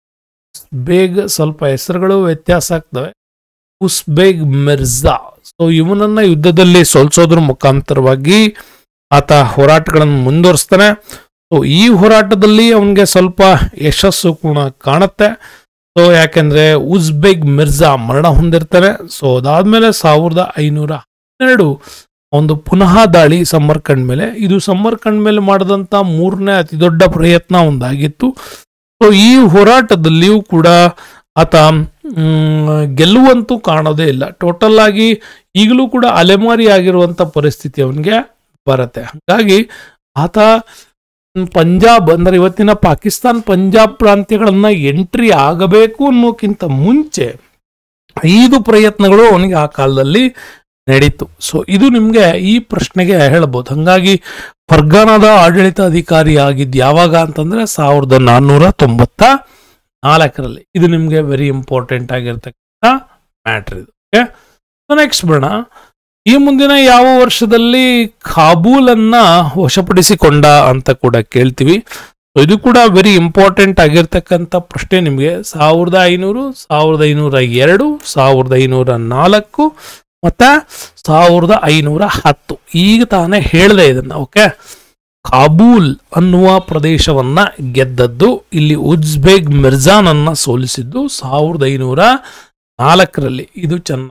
ಬೇಗ್ ಸ್ವಲ್ಪ ಹೆಸರುಗಳು ವ್ಯತ್ಯಾಸ ಆಗ್ತವೆ ಉಸ್ಬೇಗ್ ಮಿರ್ಜಾ ಸೊ ಇವನನ್ನ ಯುದ್ಧದಲ್ಲಿ ಸೋಲ್ಸೋದ್ರ ಮುಖಾಂತರವಾಗಿ ಆತ ಹೋರಾಟಗಳನ್ನು ಮುಂದುವರಿಸ್ತಾನೆ ಸೊ ಈ ಹೋರಾಟದಲ್ಲಿ ಅವನಿಗೆ ಸ್ವಲ್ಪ ಯಶಸ್ಸು ಕೂಡ ಕಾಣುತ್ತೆ ಸೊ ಯಾಕೆಂದ್ರೆ ಉಜ್ಬೇಗ್ ಮಿರ್ಜಾ ಮರಣ ಹೊಂದಿರ್ತಾನೆ ಸೊ ಅದಾದ್ಮೇಲೆ ಸಾವಿರದ ಐನೂರ ಹನ್ನೆರಡು ಒಂದು ಪುನಃ ದಾಳಿ ಸಮರ್ಕಂಡ್ ಮೇಲೆ ಇದು ಸಮರ್ಕಂಡ್ ಮೇಲೆ ಮಾಡಿದಂಥ ಮೂರನೇ ಅತಿ ದೊಡ್ಡ ಪ್ರಯತ್ನ ಒಂದಾಗಿತ್ತು ಸೊ ಈ ಹೋರಾಟದಲ್ಲಿಯೂ ಕೂಡ ಆತ ಗೆಲ್ಲುವಂತೂ ಕಾಣೋದೇ ಇಲ್ಲ ಟೋಟಲ್ ಆಗಿ ಈಗಲೂ ಕೂಡ ಅಲೆಮಾರಿ ಆಗಿರುವಂತ ಪರಿಸ್ಥಿತಿ ಅವನಿಗೆ ಬರುತ್ತೆ ಹಾಗಾಗಿ ಆತ ಪಂಜಾಬ್ ಅಂದ್ರೆ ಇವತ್ತಿನ ಪಾಕಿಸ್ತಾನ್ ಪಂಜಾಬ್ ಪ್ರಾಂತ್ಯಗಳನ್ನ ಎಂಟ್ರಿ ಆಗಬೇಕು ಅನ್ನೋಕ್ಕಿಂತ ಮುಂಚೆ ಐದು ಪ್ರಯತ್ನಗಳು ಅವನಿಗೆ ಆ ಕಾಲದಲ್ಲಿ ನಡೀತು ಸೊ ಇದು ನಿಮಗೆ ಈ ಪ್ರಶ್ನೆಗೆ ಹೇಳ್ಬೋದು ಹಾಗಾಗಿ ಫರ್ಗಾನದ ಅಧಿಕಾರಿ ಆಗಿದ್ದು ಯಾವಾಗ ಅಂತಂದ್ರೆ ಸಾವಿರದ ನಾನ್ನೂರ ತೊಂಬತ್ತ ನಾಲ್ಕರಲ್ಲಿ ಇದು ನಿಮಗೆ ವೆರಿ ಇಂಪಾರ್ಟೆಂಟ್ ಆಗಿರ್ತಕ್ಕಂಥ ಮ್ಯಾಟ್ರ್ ಇದು ಓಕೆ ನೆಕ್ಸ್ಟ್ ಬರೋಣ ಈ ಮುಂದಿನ ಯಾವ ವರ್ಷದಲ್ಲಿ ಕಾಬೂಲನ್ನ ವಶಪಡಿಸಿಕೊಂಡ ಅಂತ ಕೂಡ ಕೇಳ್ತೀವಿ ಇದು ಕೂಡ ವೆರಿ ಇಂಪಾರ್ಟೆಂಟ್ ಆಗಿರ್ತಕ್ಕಂಥ ಪ್ರಶ್ನೆ ನಿಮಗೆ ಸಾವಿರದ ಐನೂರು ಸಾವಿರದ ಐನೂರ ಎರಡು ಸಾವಿರದ ಐನೂರ ನಾಲ್ಕು ಮತ್ತು ಸಾವಿರದ ಐನೂರ ಹತ್ತು ಈಗ ತಾನೇ ಹೇಳಿದೆ ಇದನ್ನು ಓಕೆ ಕಾಬೂಲ್ ಅನ್ನುವ ಪ್ರದೇಶವನ್ನ ಗೆದ್ದದ್ದು ಇಲ್ಲಿ ಉಜ್ಬೇಗ್ ಮಿರ್ಜಾನನ್ನು ಸೋಲಿಸಿದ್ದು ಸಾವಿರದ ಐನೂರ ನಾಲ್ಕರಲ್ಲಿ ಇದು ಚೆನ್ನ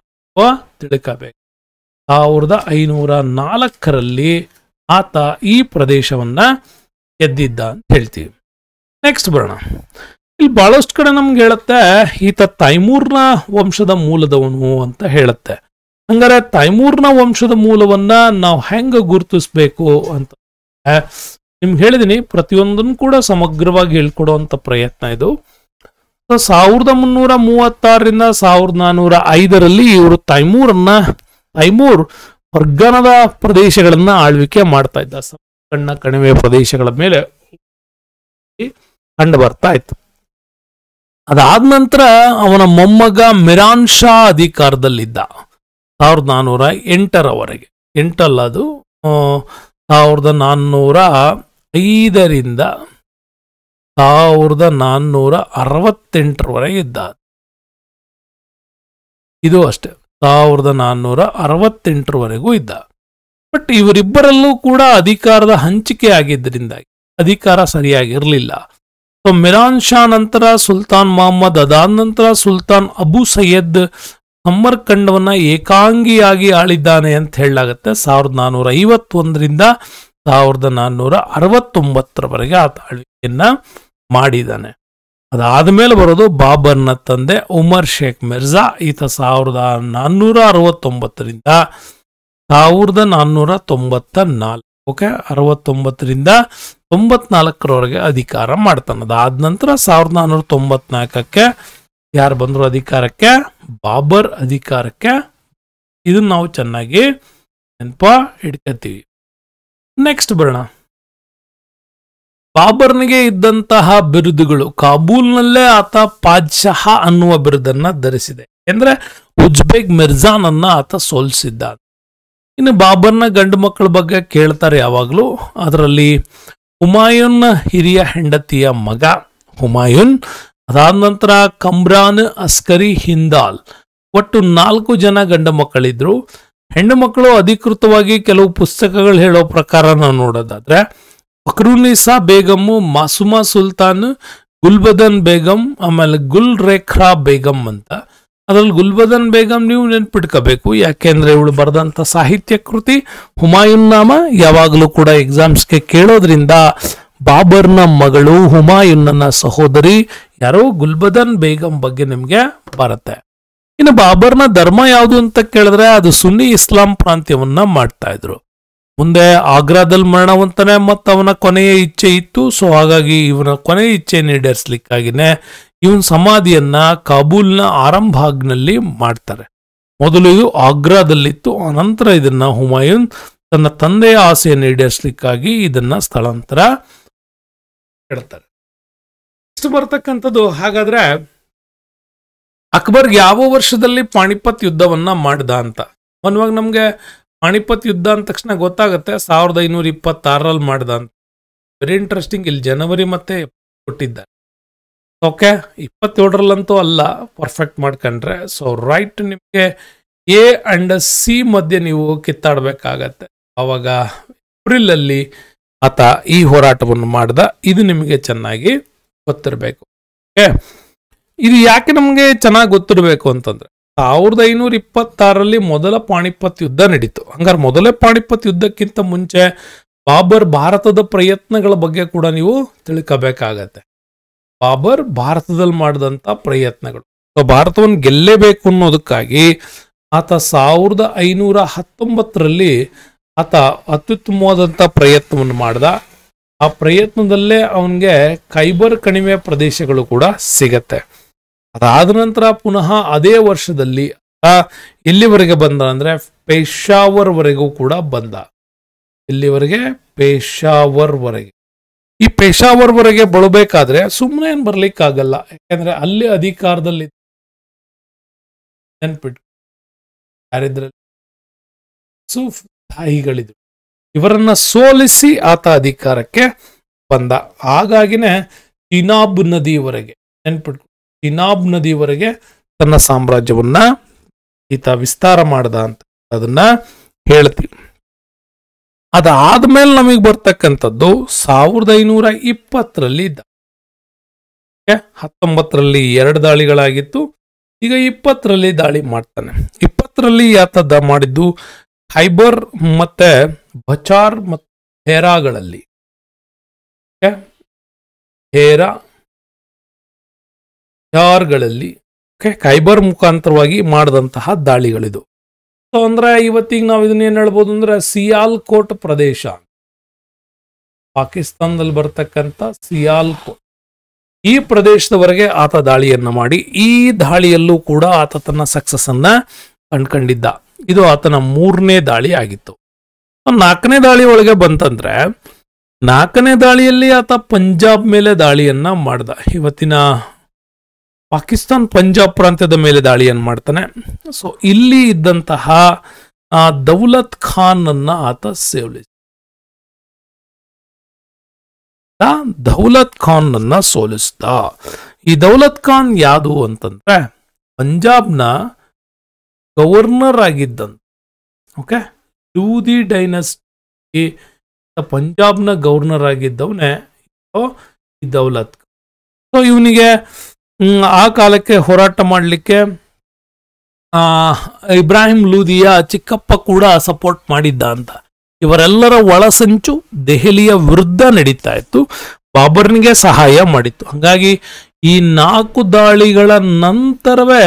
ತಿಳ್ಕಬೇಕು ಸಾವಿರದ ಐನೂರ ನಾಲ್ಕರಲ್ಲಿ ಆತ ಈ ಪ್ರದೇಶವನ್ನ ಎದ್ದಿದ್ದ ಅಂತ ಹೇಳ್ತೀವಿ ನೆಕ್ಸ್ಟ್ ಬರೋಣ ಇಲ್ಲಿ ಬಹಳಷ್ಟು ಕಡೆ ನಮ್ಗೆ ಹೇಳುತ್ತೆ ಈತ ತೈಮೂರ್ನ ವಂಶದ ಮೂಲದವನು ಅಂತ ಹೇಳುತ್ತೆ ಹಂಗಾರೆ ತೈಮೂರ್ನ ವಂಶದ ಮೂಲವನ್ನ ನಾವು ಹೆಂಗ ಗುರುತಿಸ್ಬೇಕು ಅಂತ ನಿಮ್ಗೆ ಹೇಳಿದೀನಿ ಪ್ರತಿಯೊಂದನ್ನು ಕೂಡ ಸಮಗ್ರವಾಗಿ ಹೇಳ್ಕೊಡೋ ಪ್ರಯತ್ನ ಇದು ಸೊ ಸಾವಿರದ ಮುನ್ನೂರ ಮೂವತ್ತಾರರಿಂದ ಸಾವಿರದ ನಾನ್ನೂರ ಐದರಲ್ಲಿ ಇವರು ತೈಮೂರನ್ನ ತೈಮೂರ್ ವರ್ಗನದ ಪ್ರದೇಶಗಳನ್ನ ಆಳ್ವಿಕೆ ಮಾಡ್ತಾ ಇದ್ದ ಸಣ್ಣ ಕಣಿವೆ ಪ್ರದೇಶಗಳ ಮೇಲೆ ಕಂಡು ಬರ್ತಾ ಇತ್ತು ಅದಾದ ನಂತರ ಅವನ ಮೊಮ್ಮಗ ಮಿರಾನ್ ಶಾ ಅಧಿಕಾರದಲ್ಲಿದ್ದ ಸಾವಿರದ ನಾನ್ನೂರ ಎಂಟರವರೆಗೆ ಎಂಟಲ್ಲ ಅದು ಸಾವಿರದ ನಾನ್ನೂರ ಐದರಿಂದ ಸಾವಿರದ ನಾನ್ನೂರ ಅರವತ್ತೆಂಟರವರೆಗೆ ಇದ್ದ ಇದು ಅಷ್ಟೆ ಸಾವಿರದ ನಾನ್ನೂರ ಅರವತ್ತೆಂಟರವರೆಗೂ ಇದ್ದ ಬಟ್ ಇವರಿಬ್ಬರಲ್ಲೂ ಕೂಡ ಅಧಿಕಾರದ ಹಂಚಿಕೆ ಆಗಿದ್ದರಿಂದಾಗಿ ಅಧಿಕಾರ ಸರಿಯಾಗಿರಲಿಲ್ಲ ಮಿರಾನ್ ಶಾ ನಂತರ ಸುಲ್ತಾನ್ ಮೊಹಮ್ಮದ್ ಅದಾದ ನಂತರ ಸುಲ್ತಾನ್ ಅಬು ಸೈಯದ್ ಖಂಡವನ್ನ ಏಕಾಂಗಿಯಾಗಿ ಆಳಿದ್ದಾನೆ ಅಂತ ಹೇಳಲಾಗುತ್ತೆ ಸಾವಿರದ ನಾನ್ನೂರ ಐವತ್ತೊಂದರಿಂದ ಸಾವಿರದ ನಾನ್ನೂರ ಅರವತ್ತೊಂಬತ್ತರವರೆಗೆ ಆತ ಆಳ್ವಿಕೆಯನ್ನ ಮಾಡಿದ್ದಾನೆ ಅದಾದ ಮೇಲೆ ಬರೋದು ಬಾಬರ್ನ ತಂದೆ ಉಮರ್ ಶೇಖ್ ಮಿರ್ಜಾ ಈತ ಸಾವಿರದ ನಾನ್ನೂರ ಅರವತ್ತೊಂಬತ್ತರಿಂದ ಸಾವಿರದ ನಾನ್ನೂರ ತೊಂಬತ್ತ ನಾಲ್ಕು ಓಕೆ ಅರವತ್ತೊಂಬತ್ತರಿಂದ ತೊಂಬತ್ನಾಲ್ಕರವರೆಗೆ ಅಧಿಕಾರ ಮಾಡ್ತಾನೆ ಅದಾದ ನಂತರ ಸಾವಿರದ ನಾನ್ನೂರ ತೊಂಬತ್ನಾಲ್ಕಕ್ಕೆ ಯಾರು ಬಂದರು ಅಧಿಕಾರಕ್ಕೆ ಬಾಬರ್ ಅಧಿಕಾರಕ್ಕೆ ಇದನ್ನ ನಾವು ಚೆನ್ನಾಗಿ ನೆನಪ ಇಟ್ಕೋತೀವಿ ನೆಕ್ಸ್ಟ್ ಬರೋಣ ಬಾಬರ್ನಿಗೆ ಇದ್ದಂತಹ ಬಿರುದುಗಳು ಕಾಬೂಲ್ನಲ್ಲೇ ಆತ ಪಾದಶಾಹ ಅನ್ನುವ ಬಿರುದನ್ನ ಧರಿಸಿದೆ ಅಂದ್ರೆ ಉಜ್ಬೇಗ್ ಮಿರ್ಜಾನ್ ಅನ್ನ ಆತ ಸೋಲಿಸಿದ್ದ ಇನ್ನು ಬಾಬರ್ನ ಗಂಡು ಮಕ್ಕಳ ಬಗ್ಗೆ ಕೇಳ್ತಾರೆ ಯಾವಾಗಲೂ ಅದರಲ್ಲಿ ಹುಮಾಯುನ್ ಹಿರಿಯ ಹೆಂಡತಿಯ ಮಗ ಹುಮಾಯೂನ್ ಅದಾದ ನಂತರ ಕಮ್ರಾನ್ ಅಸ್ಕರಿ ಹಿಂದಾಲ್ ಒಟ್ಟು ನಾಲ್ಕು ಜನ ಗಂಡು ಮಕ್ಕಳಿದ್ರು ಹೆಣ್ಣು ಮಕ್ಕಳು ಅಧಿಕೃತವಾಗಿ ಕೆಲವು ಪುಸ್ತಕಗಳು ಹೇಳೋ ಪ್ರಕಾರ ನಾವು ನೋಡೋದಾದ್ರೆ ಫಕ್ರುನ್ನಿಸಾ ಬೇಗಮ್ಮು ಮಾಸುಮಾ ಸುಲ್ತಾನ್ ಗುಲ್ಬದನ್ ಬೇಗಂ ಆಮೇಲೆ ಗುಲ್ ರೇಖ್ರಾ ಬೇಗಂ ಅಂತ ಅದರಲ್ಲಿ ಗುಲ್ಬದನ್ ಬೇಗಂ ನೀವು ನೆನ್ಪಿಟ್ಕೋಬೇಕು ಯಾಕೆಂದ್ರೆ ಇವಳು ಬರೆದಂಥ ಸಾಹಿತ್ಯ ಕೃತಿ ಹುಮಾಯುನ್ ನಾಮ ಯಾವಾಗಲೂ ಕೂಡ ಎಕ್ಸಾಮ್ಸ್ಗೆ ಕೇಳೋದ್ರಿಂದ ಬಾಬರ್ನ ಮಗಳು ಹುಮಾಯೂನ್ನ ಸಹೋದರಿ ಯಾರೋ ಗುಲ್ಬದನ್ ಬೇಗಂ ಬಗ್ಗೆ ನಿಮಗೆ ಬರುತ್ತೆ ಇನ್ನು ಬಾಬರ್ನ ಧರ್ಮ ಯಾವುದು ಅಂತ ಕೇಳಿದ್ರೆ ಅದು ಸುನ್ನಿ ಇಸ್ಲಾಂ ಪ್ರಾಂತ್ಯವನ್ನ ಮಾಡ್ತಾ ಇದ್ರು ಮುಂದೆ ಆಗ್ರಾದಲ್ಲಿ ಮರಣವಂತಾನೆ ಮತ್ತು ಅವನ ಕೊನೆಯ ಇಚ್ಛೆ ಇತ್ತು ಸೊ ಹಾಗಾಗಿ ಇವನ ಕೊನೆಯ ಇಚ್ಛೆ ಈಡೇರಿಸಲಿಕ್ಕಾಗಿನೆ ಇವನ ಸಮಾಧಿಯನ್ನ ಕಾಬೂಲ್ನ ಆರಂಭಾಗ್ನಲ್ಲಿ ಮಾಡ್ತಾರೆ ಮೊದಲು ಇದು ಆಗ್ರಾದಲ್ಲಿತ್ತು ಅನಂತರ ಇದನ್ನ ಹುಮಾಯೂನ್ ತನ್ನ ತಂದೆಯ ಆಸೆಯನ್ನು ಈಡೇರಿಸಲಿಕ್ಕಾಗಿ ಇದನ್ನ ಸ್ಥಳಾಂತರ ಇಡ್ತಾರೆ ಬರ್ತಕ್ಕಂಥದ್ದು ಹಾಗಾದ್ರೆ ಅಕ್ಬರ್ ಯಾವ ವರ್ಷದಲ್ಲಿ ಪಾಣಿಪತ್ ಯುದ್ಧವನ್ನ ಮಾಡ್ದ ಅಂತ ಅನ್ವಾಗ ನಮ್ಗೆ ಪಾಣಿಪತ್ ಯುದ್ಧ ಅಂದ ತಕ್ಷಣ ಗೊತ್ತಾಗುತ್ತೆ ಸಾವಿರದ ಐನೂರ ಇಪ್ಪತ್ತಾರಲ್ಲಿ ಮಾಡ್ದ ಅಂತ ವೆರಿ ಇಂಟ್ರೆಸ್ಟಿಂಗ್ ಇಲ್ಲಿ ಜನವರಿ ಮತ್ತೆ ಕೊಟ್ಟಿದ್ದಾರೆ ಓಕೆ ಇಪ್ಪತ್ತೇಳರಲ್ಲಂತೂ ಅಲ್ಲ ಪರ್ಫೆಕ್ಟ್ ಮಾಡ್ಕೊಂಡ್ರೆ ಸೊ ರೈಟ್ ನಿಮಗೆ ಎ ಅಂಡ್ ಸಿ ಮಧ್ಯೆ ನೀವು ಕಿತ್ತಾಡಬೇಕಾಗತ್ತೆ ಆವಾಗ ಏಪ್ರಿಲಲ್ಲಿ ಆತ ಈ ಹೋರಾಟವನ್ನು ಮಾಡ್ದ ಇದು ನಿಮಗೆ ಚೆನ್ನಾಗಿ ಗೊತ್ತಿರಬೇಕು ಓಕೆ ಇದು ಯಾಕೆ ನಮಗೆ ಚೆನ್ನಾಗಿ ಗೊತ್ತಿರಬೇಕು ಅಂತಂದ್ರೆ ಸಾವಿರದ ಐನೂರ ಇಪ್ಪತ್ತಾರಲ್ಲಿ ಮೊದಲ ಪಾಣಿಪತ್ ಯುದ್ಧ ನಡೀತು ಹಂಗಾರೆ ಮೊದಲೇ ಪಾಣಿಪತ್ ಯುದ್ಧಕ್ಕಿಂತ ಮುಂಚೆ ಬಾಬರ್ ಭಾರತದ ಪ್ರಯತ್ನಗಳ ಬಗ್ಗೆ ಕೂಡ ನೀವು ತಿಳ್ಕೋಬೇಕಾಗತ್ತೆ ಬಾಬರ್ ಭಾರತದಲ್ಲಿ ಮಾಡಿದಂಥ ಪ್ರಯತ್ನಗಳು ಭಾರತವನ್ನು ಗೆಲ್ಲೇಬೇಕು ಅನ್ನೋದಕ್ಕಾಗಿ ಆತ ಸಾವಿರದ ಐನೂರ ಹತ್ತೊಂಬತ್ತರಲ್ಲಿ ಆತ ಅತ್ಯುತ್ತಮವಾದಂಥ ಪ್ರಯತ್ನವನ್ನು ಮಾಡ್ದ ಆ ಪ್ರಯತ್ನದಲ್ಲೇ ಅವನಿಗೆ ಕೈಬರ್ ಕಣಿವೆ ಪ್ರದೇಶಗಳು ಕೂಡ ಸಿಗತ್ತೆ ಅದಾದ ನಂತರ ಪುನಃ ಅದೇ ವರ್ಷದಲ್ಲಿ ಎಲ್ಲಿವರೆಗೆ ಬಂದ ಅಂದ್ರೆ ವರೆಗೂ ಕೂಡ ಬಂದ ಇಲ್ಲಿವರೆಗೆ ಪೇಶಾವರ್ವರೆಗೆ ಈ ವರೆಗೆ ಬಳಬೇಕಾದ್ರೆ ಸುಮ್ಮನೆ ಏನ್ ಬರ್ಲಿಕ್ಕಾಗಲ್ಲ ಯಾಕಂದ್ರೆ ಅಲ್ಲಿ ಅಧಿಕಾರದಲ್ಲಿ ನೆನ್ಪಿಟ್ಟು ಯಾರಿದ್ರಲ್ಲಿ ತಾಯಿಗಳಿದ್ರು ಇವರನ್ನ ಸೋಲಿಸಿ ಆತ ಅಧಿಕಾರಕ್ಕೆ ಬಂದ ಹಾಗಾಗಿನೇ ಚಿನಾಬ್ ನದಿವರೆಗೆ ನೆನ್ಪಿಟ್ಕೊ ಚಿನಾಬ್ ನದಿವರೆಗೆ ತನ್ನ ಸಾಮ್ರಾಜ್ಯವನ್ನ ಈತ ವಿಸ್ತಾರ ಮಾಡ್ದ ಅಂತ ಅದನ್ನ ಹೇಳ್ತೀವಿ ಅದಾದ್ಮೇಲೆ ನಮಗೆ ಬರ್ತಕ್ಕಂಥದ್ದು ಸಾವಿರದ ಐನೂರ ಇಪ್ಪತ್ತರಲ್ಲಿ ಹತ್ತೊಂಬತ್ತರಲ್ಲಿ ಎರಡು ದಾಳಿಗಳಾಗಿತ್ತು ಈಗ ಇಪ್ಪತ್ತರಲ್ಲಿ ದಾಳಿ ಮಾಡ್ತಾನೆ ಇಪ್ಪತ್ತರಲ್ಲಿ ಯಾತದ್ದ ಮಾಡಿದ್ದು ಖೈಬರ್ ಮತ್ತೆ ಬಚಾರ್ ಮತ್ತು ಹೇರಾಗಳಲ್ಲಿ ಹೇರಾ ಯಾರ್ಗಳಲ್ಲಿ ಖೈಬರ್ ಮುಖಾಂತರವಾಗಿ ಮಾಡಿದಂತಹ ದಾಳಿಗಳಿದು ಸೊ ಅಂದ್ರೆ ಇವತ್ತಿಗೆ ನಾವು ಇದನ್ನ ಏನ್ ಹೇಳ್ಬೋದು ಅಂದ್ರೆ ಸಿಯಾಲ್ಕೋಟ್ ಪ್ರದೇಶ ಪಾಕಿಸ್ತಾನದಲ್ಲಿ ಬರ್ತಕ್ಕಂಥ ಸಿಯಾಲ್ಕೋಟ್ ಈ ಪ್ರದೇಶದವರೆಗೆ ಆತ ದಾಳಿಯನ್ನ ಮಾಡಿ ಈ ದಾಳಿಯಲ್ಲೂ ಕೂಡ ಆತ ತನ್ನ ಸಕ್ಸಸ್ ಅನ್ನ ಕಂಡ್ಕೊಂಡಿದ್ದ ಇದು ಆತನ ಮೂರನೇ ದಾಳಿ ಆಗಿತ್ತು ನಾಲ್ಕನೇ ದಾಳಿ ಒಳಗೆ ಬಂತಂದ್ರೆ ನಾಲ್ಕನೇ ದಾಳಿಯಲ್ಲಿ ಆತ ಪಂಜಾಬ್ ಮೇಲೆ ದಾಳಿಯನ್ನ ಮಾಡ್ದ ಇವತ್ತಿನ ಪಾಕಿಸ್ತಾನ್ ಪಂಜಾಬ್ ಪ್ರಾಂತ್ಯದ ಮೇಲೆ ದಾಳಿಯನ್ನು ಮಾಡ್ತಾನೆ ಸೊ ಇಲ್ಲಿ ಇದ್ದಂತಹ ದೌಲತ್ ಖಾನ್ ಅನ್ನ ಆತ ಸೇವಲಿಸ ದೌಲತ್ ಖಾನ್ ಅನ್ನ ಸೋಲಿಸ್ದ ಈ ದೌಲತ್ ಖಾನ್ ಯಾವುದು ಅಂತಂದ್ರೆ ಪಂಜಾಬ್ನ ಗವರ್ನರ್ ಆಗಿದ್ದಂತ ಓಕೆ ದಿ ಡೈನಸ್ಟಿ ಪಂಜಾಬ್ನ ಗವರ್ನರ್ ಆಗಿದ್ದವನೇ ಈ ದೌಲತ್ ಖಾನ್ ಸೊ ಇವನಿಗೆ ಆ ಕಾಲಕ್ಕೆ ಹೋರಾಟ ಮಾಡಲಿಕ್ಕೆ ಇಬ್ರಾಹಿಂ ಲೂದಿಯ ಚಿಕ್ಕಪ್ಪ ಕೂಡ ಸಪೋರ್ಟ್ ಮಾಡಿದ್ದ ಅಂತ ಇವರೆಲ್ಲರ ಒಳಸಂಚು ದೆಹಲಿಯ ವಿರುದ್ಧ ನಡೀತಾ ಇತ್ತು ಬಾಬರ್ನಿಗೆ ಸಹಾಯ ಮಾಡಿತ್ತು ಹಾಗಾಗಿ ಈ ನಾಲ್ಕು ದಾಳಿಗಳ ನಂತರವೇ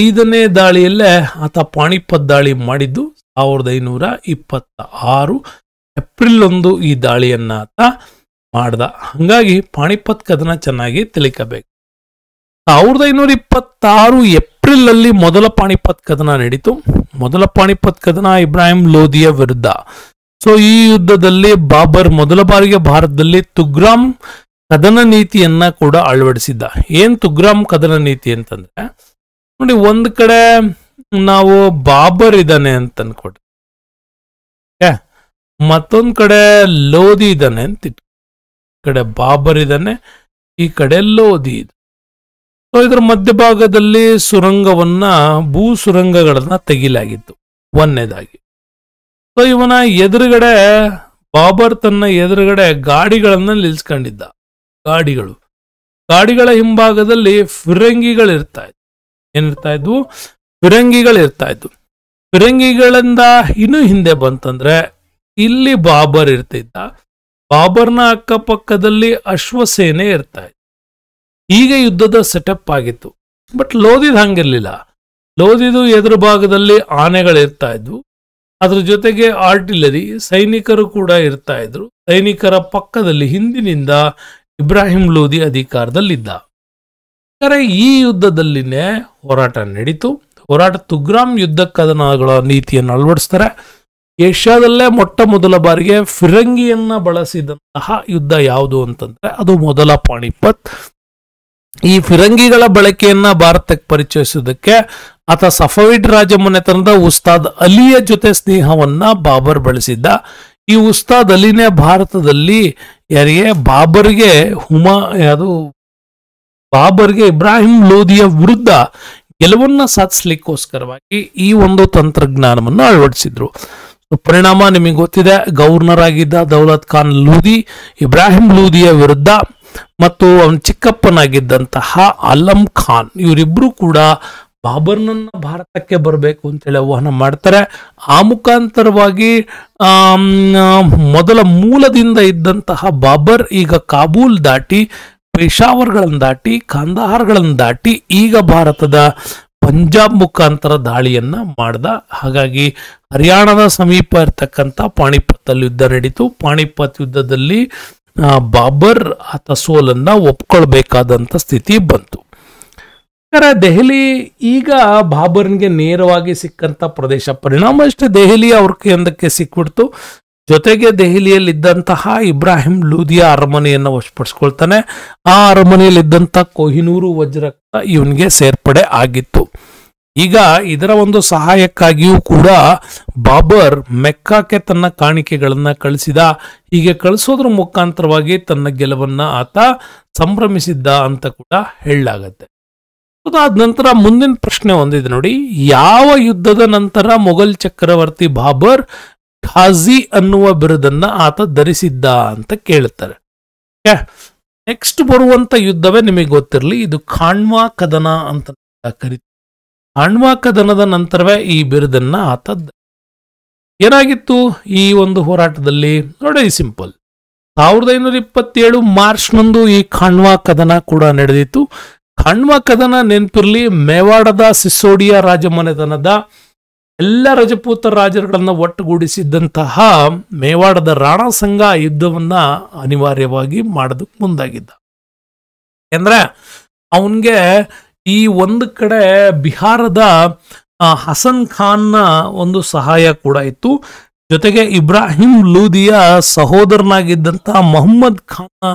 ಐದನೇ ದಾಳಿಯಲ್ಲೇ ಆತ ಪಾಣಿಪತ್ ದಾಳಿ ಮಾಡಿದ್ದು ಸಾವಿರದ ಐನೂರ ಇಪ್ಪತ್ತ ಆರು ಏಪ್ರಿಲ್ ಒಂದು ಈ ದಾಳಿಯನ್ನ ಆತ ಮಾಡ್ದ ಹಾಗಾಗಿ ಪಾಣಿಪತ್ ಕದನ ಚೆನ್ನಾಗಿ ತಿಳಿಕಬೇಕು ಸಾವಿರದ ಐನೂರ ಇಪ್ಪತ್ತಾರು ಏಪ್ರಿಲ್ ಅಲ್ಲಿ ಮೊದಲ ಪಾಣಿಪತ್ ಕದನ ನಡೀತು ಮೊದಲ ಪಾಣಿಪತ್ ಕದನ ಇಬ್ರಾಹಿಂ ಲೋಧಿಯ ವಿರುದ್ಧ ಸೊ ಈ ಯುದ್ಧದಲ್ಲಿ ಬಾಬರ್ ಮೊದಲ ಬಾರಿಗೆ ಭಾರತದಲ್ಲಿ ತುಗ್ರಾಮ್ ಕದನ ನೀತಿಯನ್ನ ಕೂಡ ಅಳವಡಿಸಿದ್ದ ಏನ್ ತುಗ್ರಾಮ್ ಕದನ ನೀತಿ ಅಂತಂದ್ರೆ ನೋಡಿ ಒಂದ್ ಕಡೆ ನಾವು ಬಾಬರ್ ಇದ್ದಾನೆ ಅಂತ ಅನ್ಕೊಡ್ರಿ ಮತ್ತೊಂದ್ ಕಡೆ ಲೋಧಿ ಇದ್ದಾನೆ ಅಂತ ಕಡೆ ಬಾಬರ್ ಇದ್ದಾನೆ ಈ ಕಡೆ ಲೋಧಿ ಇದೆ ಸೊ ಇದರ ಮಧ್ಯಭಾಗದಲ್ಲಿ ಸುರಂಗವನ್ನ ಭೂ ಸುರಂಗಗಳನ್ನ ತೆಗಿಲಾಗಿತ್ತು ಒಂದನೇದಾಗಿ ಸೊ ಇವನ ಎದುರುಗಡೆ ಬಾಬರ್ ತನ್ನ ಎದುರುಗಡೆ ಗಾಡಿಗಳನ್ನ ನಿಲ್ಸ್ಕೊಂಡಿದ್ದ ಗಾಡಿಗಳು ಗಾಡಿಗಳ ಹಿಂಭಾಗದಲ್ಲಿ ಫಿರಂಗಿಗಳಿರ್ತಾ ಇದ್ವು ಏನಿರ್ತಾ ಇದ್ವು ಫಿರಂಗಿಗಳಿರ್ತಾ ಇದ್ವು ಫಿರಂಗಿಗಳಿಂದ ಇನ್ನು ಹಿಂದೆ ಬಂತಂದ್ರೆ ಇಲ್ಲಿ ಬಾಬರ್ ಇರ್ತಿದ್ದ ಬಾಬರ್ನ ಅಕ್ಕಪಕ್ಕದಲ್ಲಿ ಅಶ್ವಸೇನೆ ಇರ್ತಾ ಇತ್ತು ಈಗ ಯುದ್ಧದ ಸೆಟಪ್ ಆಗಿತ್ತು ಬಟ್ ಲೋದಿದ್ ಹಂಗಿರ್ಲಿಲ್ಲ ಲೋದಿದು ಎದುರು ಭಾಗದಲ್ಲಿ ಆನೆಗಳಿರ್ತಾ ಇದ್ವು ಅದ್ರ ಜೊತೆಗೆ ಆರ್ಟಿಲರಿ ಸೈನಿಕರು ಕೂಡ ಇರ್ತಾ ಇದ್ರು ಸೈನಿಕರ ಪಕ್ಕದಲ್ಲಿ ಹಿಂದಿನಿಂದ ಇಬ್ರಾಹಿಂ ಲೋದಿ ಅಧಿಕಾರದಲ್ಲಿದ್ದ ಆದರೆ ಈ ಯುದ್ಧದಲ್ಲಿನೇ ಹೋರಾಟ ನಡೀತು ಹೋರಾಟ ತುಗ್ರಾಮ್ ಯುದ್ಧ ಕದನಗಳ ನೀತಿಯನ್ನು ಅಳವಡಿಸ್ತಾರೆ ಏಷ್ಯಾದಲ್ಲೇ ಮೊಟ್ಟ ಮೊದಲ ಬಾರಿಗೆ ಫಿರಂಗಿಯನ್ನ ಬಳಸಿದಂತಹ ಯುದ್ಧ ಯಾವುದು ಅಂತಂದ್ರೆ ಅದು ಮೊದಲ ಪಾಣಿಪತ್ ಈ ಫಿರಂಗಿಗಳ ಬಳಕೆಯನ್ನ ಭಾರತಕ್ಕೆ ಪರಿಚಯಿಸುವುದಕ್ಕೆ ಆತ ಸಫವಿಡ್ ರಾಜ ಮನೆತನದ ಉಸ್ತಾದ್ ಅಲಿಯ ಜೊತೆ ಸ್ನೇಹವನ್ನ ಬಾಬರ್ ಬಳಸಿದ್ದ ಈ ಉಸ್ತಾದ್ ಅಲಿನೇ ಭಾರತದಲ್ಲಿ ಯಾರಿಗೆ ಬಾಬರ್ಗೆ ಹುಮಾ ಯಾವುದು ಬಾಬರ್ಗೆ ಇಬ್ರಾಹಿಂ ಲೋಧಿಯ ವಿರುದ್ಧ ಗೆಲುವನ್ನ ಸಾಧಿಸ್ಲಿಕ್ಕೋಸ್ಕರವಾಗಿ ಈ ಒಂದು ತಂತ್ರಜ್ಞಾನವನ್ನು ಅಳವಡಿಸಿದ್ರು ಪರಿಣಾಮ ನಿಮಗೆ ಗೊತ್ತಿದೆ ಗವರ್ನರ್ ಆಗಿದ್ದ ದೌಲತ್ ಖಾನ್ ಲೂದಿ ಇಬ್ರಾಹಿಂ ಲೂದಿಯ ವಿರುದ್ಧ ಮತ್ತು ಅವನ ಚಿಕ್ಕಪ್ಪನಾಗಿದ್ದಂತಹ ಅಲಂ ಖಾನ್ ಇವರಿಬ್ಬರು ಕೂಡ ಬಾಬರ್ನನ್ನ ಭಾರತಕ್ಕೆ ಬರಬೇಕು ಅಂತೇಳಿ ಆಹ್ವಾನ ಮಾಡ್ತಾರೆ ಆ ಮುಖಾಂತರವಾಗಿ ಮೊದಲ ಮೂಲದಿಂದ ಇದ್ದಂತಹ ಬಾಬರ್ ಈಗ ಕಾಬೂಲ್ ದಾಟಿ ಪೇಶಾವರ್ಗಳನ್ನು ದಾಟಿ ಕಾಂದಹಾರ್ಗಳನ್ನು ದಾಟಿ ಈಗ ಭಾರತದ ಪಂಜಾಬ್ ಮುಖಾಂತರ ದಾಳಿಯನ್ನ ಮಾಡ್ದ ಹಾಗಾಗಿ ಹರಿಯಾಣದ ಸಮೀಪ ಇರ್ತಕ್ಕಂಥ ಪಾಣಿಪತ್ ಯುದ್ಧ ನಡೀತು ಪಾಣಿಪತ್ ಯುದ್ಧದಲ್ಲಿ ಬಾಬರ್ ಆತ ಸೋಲನ್ನು ಒಪ್ಕೊಳ್ಬೇಕಾದಂಥ ಸ್ಥಿತಿ ಬಂತು ಯಾಕಂದರೆ ದೆಹಲಿ ಈಗ ಬಾಬರ್ನಿಗೆ ನೇರವಾಗಿ ಸಿಕ್ಕಂಥ ಪ್ರದೇಶ ಪರಿಣಾಮ ಅಷ್ಟೇ ದೆಹಲಿ ಅವ್ರ ಕೇಂದ್ರಕ್ಕೆ ಸಿಕ್ಬಿಡ್ತು ಜೊತೆಗೆ ದೆಹಲಿಯಲ್ಲಿದ್ದಂತಹ ಇಬ್ರಾಹಿಂ ಲೂದಿಯಾ ಅರಮನೆಯನ್ನು ವಶಪಡಿಸ್ಕೊಳ್ತಾನೆ ಆ ಅರಮನೆಯಲ್ಲಿದ್ದಂಥ ಕೊಹಿನೂರು ವಜ್ರ ಇವನಿಗೆ ಸೇರ್ಪಡೆ ಆಗಿತ್ತು ಈಗ ಇದರ ಒಂದು ಸಹಾಯಕ್ಕಾಗಿಯೂ ಕೂಡ ಬಾಬರ್ ಮೆಕ್ಕಾಕೆ ತನ್ನ ಕಾಣಿಕೆಗಳನ್ನು ಕಳಿಸಿದ ಹೀಗೆ ಕಳಿಸೋದ್ರ ಮುಖಾಂತರವಾಗಿ ತನ್ನ ಗೆಲುವನ್ನು ಆತ ಸಂಭ್ರಮಿಸಿದ್ದ ಅಂತ ಕೂಡ ಹೇಳಲಾಗತ್ತೆ ಅದಾದ ನಂತರ ಮುಂದಿನ ಪ್ರಶ್ನೆ ಒಂದಿದೆ ನೋಡಿ ಯಾವ ಯುದ್ಧದ ನಂತರ ಮೊಘಲ್ ಚಕ್ರವರ್ತಿ ಬಾಬರ್ ಖಾಜಿ ಅನ್ನುವ ಬಿರುದನ್ನ ಆತ ಧರಿಸಿದ್ದ ಅಂತ ಕೇಳುತ್ತಾರೆ ನೆಕ್ಸ್ಟ್ ಬರುವಂತ ಯುದ್ಧವೇ ನಿಮಗೆ ಗೊತ್ತಿರಲಿ ಇದು ಖಾಣ್ವಾ ಕದನ ಅಂತ ಕರಿತಾರೆ ದನದ ನಂತರವೇ ಈ ಬಿರುದನ್ನ ಆತದ್ದು ಏನಾಗಿತ್ತು ಈ ಒಂದು ಹೋರಾಟದಲ್ಲಿ ನೋಡಿ ಸಿಂಪಲ್ ಸಾವಿರದ ಐನೂರ ಇಪ್ಪತ್ತೇಳು ಮಾರ್ಚ್ನಂದು ಈ ಖಾಣ್ವಾ ಕದನ ಕೂಡ ನಡೆದಿತ್ತು ಖಾಣ್ವಾ ಕದನ ನೆನಪಿರಲಿ ಮೇವಾಡದ ಸಿಸೋಡಿಯಾ ರಾಜಮನೆತನದ ಎಲ್ಲ ರಜಪೂತ ರಾಜರುಗಳನ್ನು ಒಟ್ಟುಗೂಡಿಸಿದ್ದಂತಹ ಮೇವಾಡದ ರಾಣಾ ಸಂಘ ಯುದ್ಧವನ್ನ ಅನಿವಾರ್ಯವಾಗಿ ಮಾಡೋದಕ್ಕೆ ಮುಂದಾಗಿದ್ದ ಅಂದ್ರೆ ಅವನಿಗೆ ಈ ಒಂದು ಕಡೆ ಬಿಹಾರದ ಹಸನ್ ಖಾನ್ನ ಒಂದು ಸಹಾಯ ಕೂಡ ಇತ್ತು ಜೊತೆಗೆ ಇಬ್ರಾಹಿಂ ಲೂದಿಯ ಸಹೋದರನಾಗಿದ್ದಂಥ ಮೊಹಮ್ಮದ್ ಖಾನ್ನ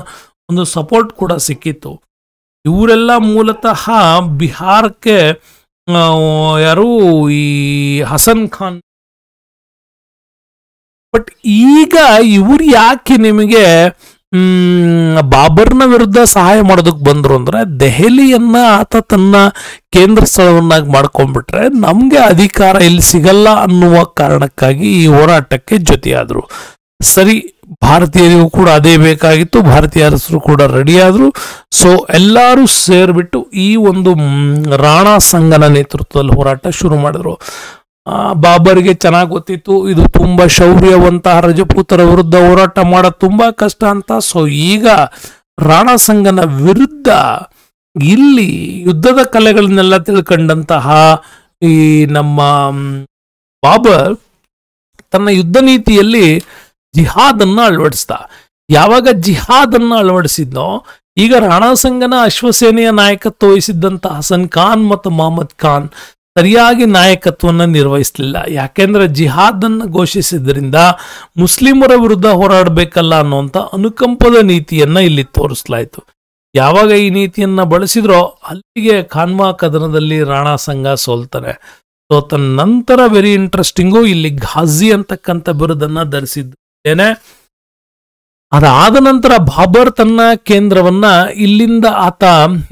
ಒಂದು ಸಪೋರ್ಟ್ ಕೂಡ ಸಿಕ್ಕಿತ್ತು ಇವರೆಲ್ಲ ಮೂಲತಃ ಬಿಹಾರಕ್ಕೆ ಯಾರು ಈ ಹಸನ್ ಖಾನ್ ಬಟ್ ಈಗ ಇವ್ರು ಯಾಕೆ ನಿಮಗೆ ಬಾಬರ್ನ ವಿರುದ್ಧ ಸಹಾಯ ಮಾಡೋದಕ್ಕೆ ಬಂದ್ರು ಅಂದ್ರೆ ದೆಹಲಿಯನ್ನ ಆತ ತನ್ನ ಕೇಂದ್ರ ಸ್ಥಳವನ್ನಾಗಿ ಮಾಡ್ಕೊಂಡ್ಬಿಟ್ರೆ ನಮಗೆ ಅಧಿಕಾರ ಇಲ್ಲಿ ಸಿಗಲ್ಲ ಅನ್ನುವ ಕಾರಣಕ್ಕಾಗಿ ಈ ಹೋರಾಟಕ್ಕೆ ಜೊತೆಯಾದರು ಸರಿ ಭಾರತೀಯರಿಗೂ ಕೂಡ ಅದೇ ಬೇಕಾಗಿತ್ತು ಭಾರತೀಯ ಅರಸರು ಕೂಡ ರೆಡಿಯಾದರು ಸೊ ಎಲ್ಲರೂ ಸೇರಿಬಿಟ್ಟು ಈ ಒಂದು ರಾಣಾ ಸಂಘನ ನೇತೃತ್ವದಲ್ಲಿ ಹೋರಾಟ ಶುರು ಮಾಡಿದ್ರು ಆ ಬಾಬರ್ಗೆ ಚೆನ್ನಾಗಿ ಗೊತ್ತಿತ್ತು ಇದು ತುಂಬ ಶೌರ್ಯವಂತಹ ರಜಪೂತರ ವಿರುದ್ಧ ಹೋರಾಟ ಮಾಡೋದು ತುಂಬ ಕಷ್ಟ ಅಂತ ಸೊ ಈಗ ರಾಣಾ ವಿರುದ್ಧ ಇಲ್ಲಿ ಯುದ್ಧದ ಕಲೆಗಳನ್ನೆಲ್ಲ ತಿಳ್ಕೊಂಡಂತಹ ಈ ನಮ್ಮ ಬಾಬರ್ ತನ್ನ ಯುದ್ಧ ನೀತಿಯಲ್ಲಿ ಜಿಹಾದನ್ನ ಅಳವಡಿಸ್ದ ಯಾವಾಗ ಜಿಹಾದನ್ನ ಅಳವಡಿಸಿದ್ನೋ ಈಗ ರಾಣಾ ಅಶ್ವಸೇನೆಯ ನಾಯಕತ್ವ ವಹಿಸಿದ್ದಂತ ಹಸನ್ ಖಾನ್ ಮತ್ತು ಮಹಮ್ಮದ್ ಖಾನ್ ಸರಿಯಾಗಿ ನಾಯಕತ್ವವನ್ನು ನಿರ್ವಹಿಸಲಿಲ್ಲ ಯಾಕೆಂದ್ರೆ ಜಿಹಾದ್ ಅನ್ನು ಘೋಷಿಸಿದ್ರಿಂದ ಮುಸ್ಲಿಮರ ವಿರುದ್ಧ ಹೋರಾಡಬೇಕಲ್ಲ ಅನ್ನುವಂಥ ಅನುಕಂಪದ ನೀತಿಯನ್ನ ಇಲ್ಲಿ ತೋರಿಸಲಾಯಿತು ಯಾವಾಗ ಈ ನೀತಿಯನ್ನ ಬಳಸಿದ್ರೋ ಅಲ್ಲಿಗೆ ಖಾನ್ವಾ ಕದನದಲ್ಲಿ ರಾಣಾ ಸಂಘ ಸೋಲ್ತಾರೆ ಸೋತ ನಂತರ ವೆರಿ ಇಂಟ್ರೆಸ್ಟಿಂಗು ಇಲ್ಲಿ ಘಾಜಿ ಅಂತಕ್ಕಂಥ ಬಿರುದನ್ನು ಧರಿಸಿದ್ದೇನೆ ಅದಾದ ನಂತರ ಬಾಬರ್ ತನ್ನ ಕೇಂದ್ರವನ್ನ ಇಲ್ಲಿಂದ ಆತ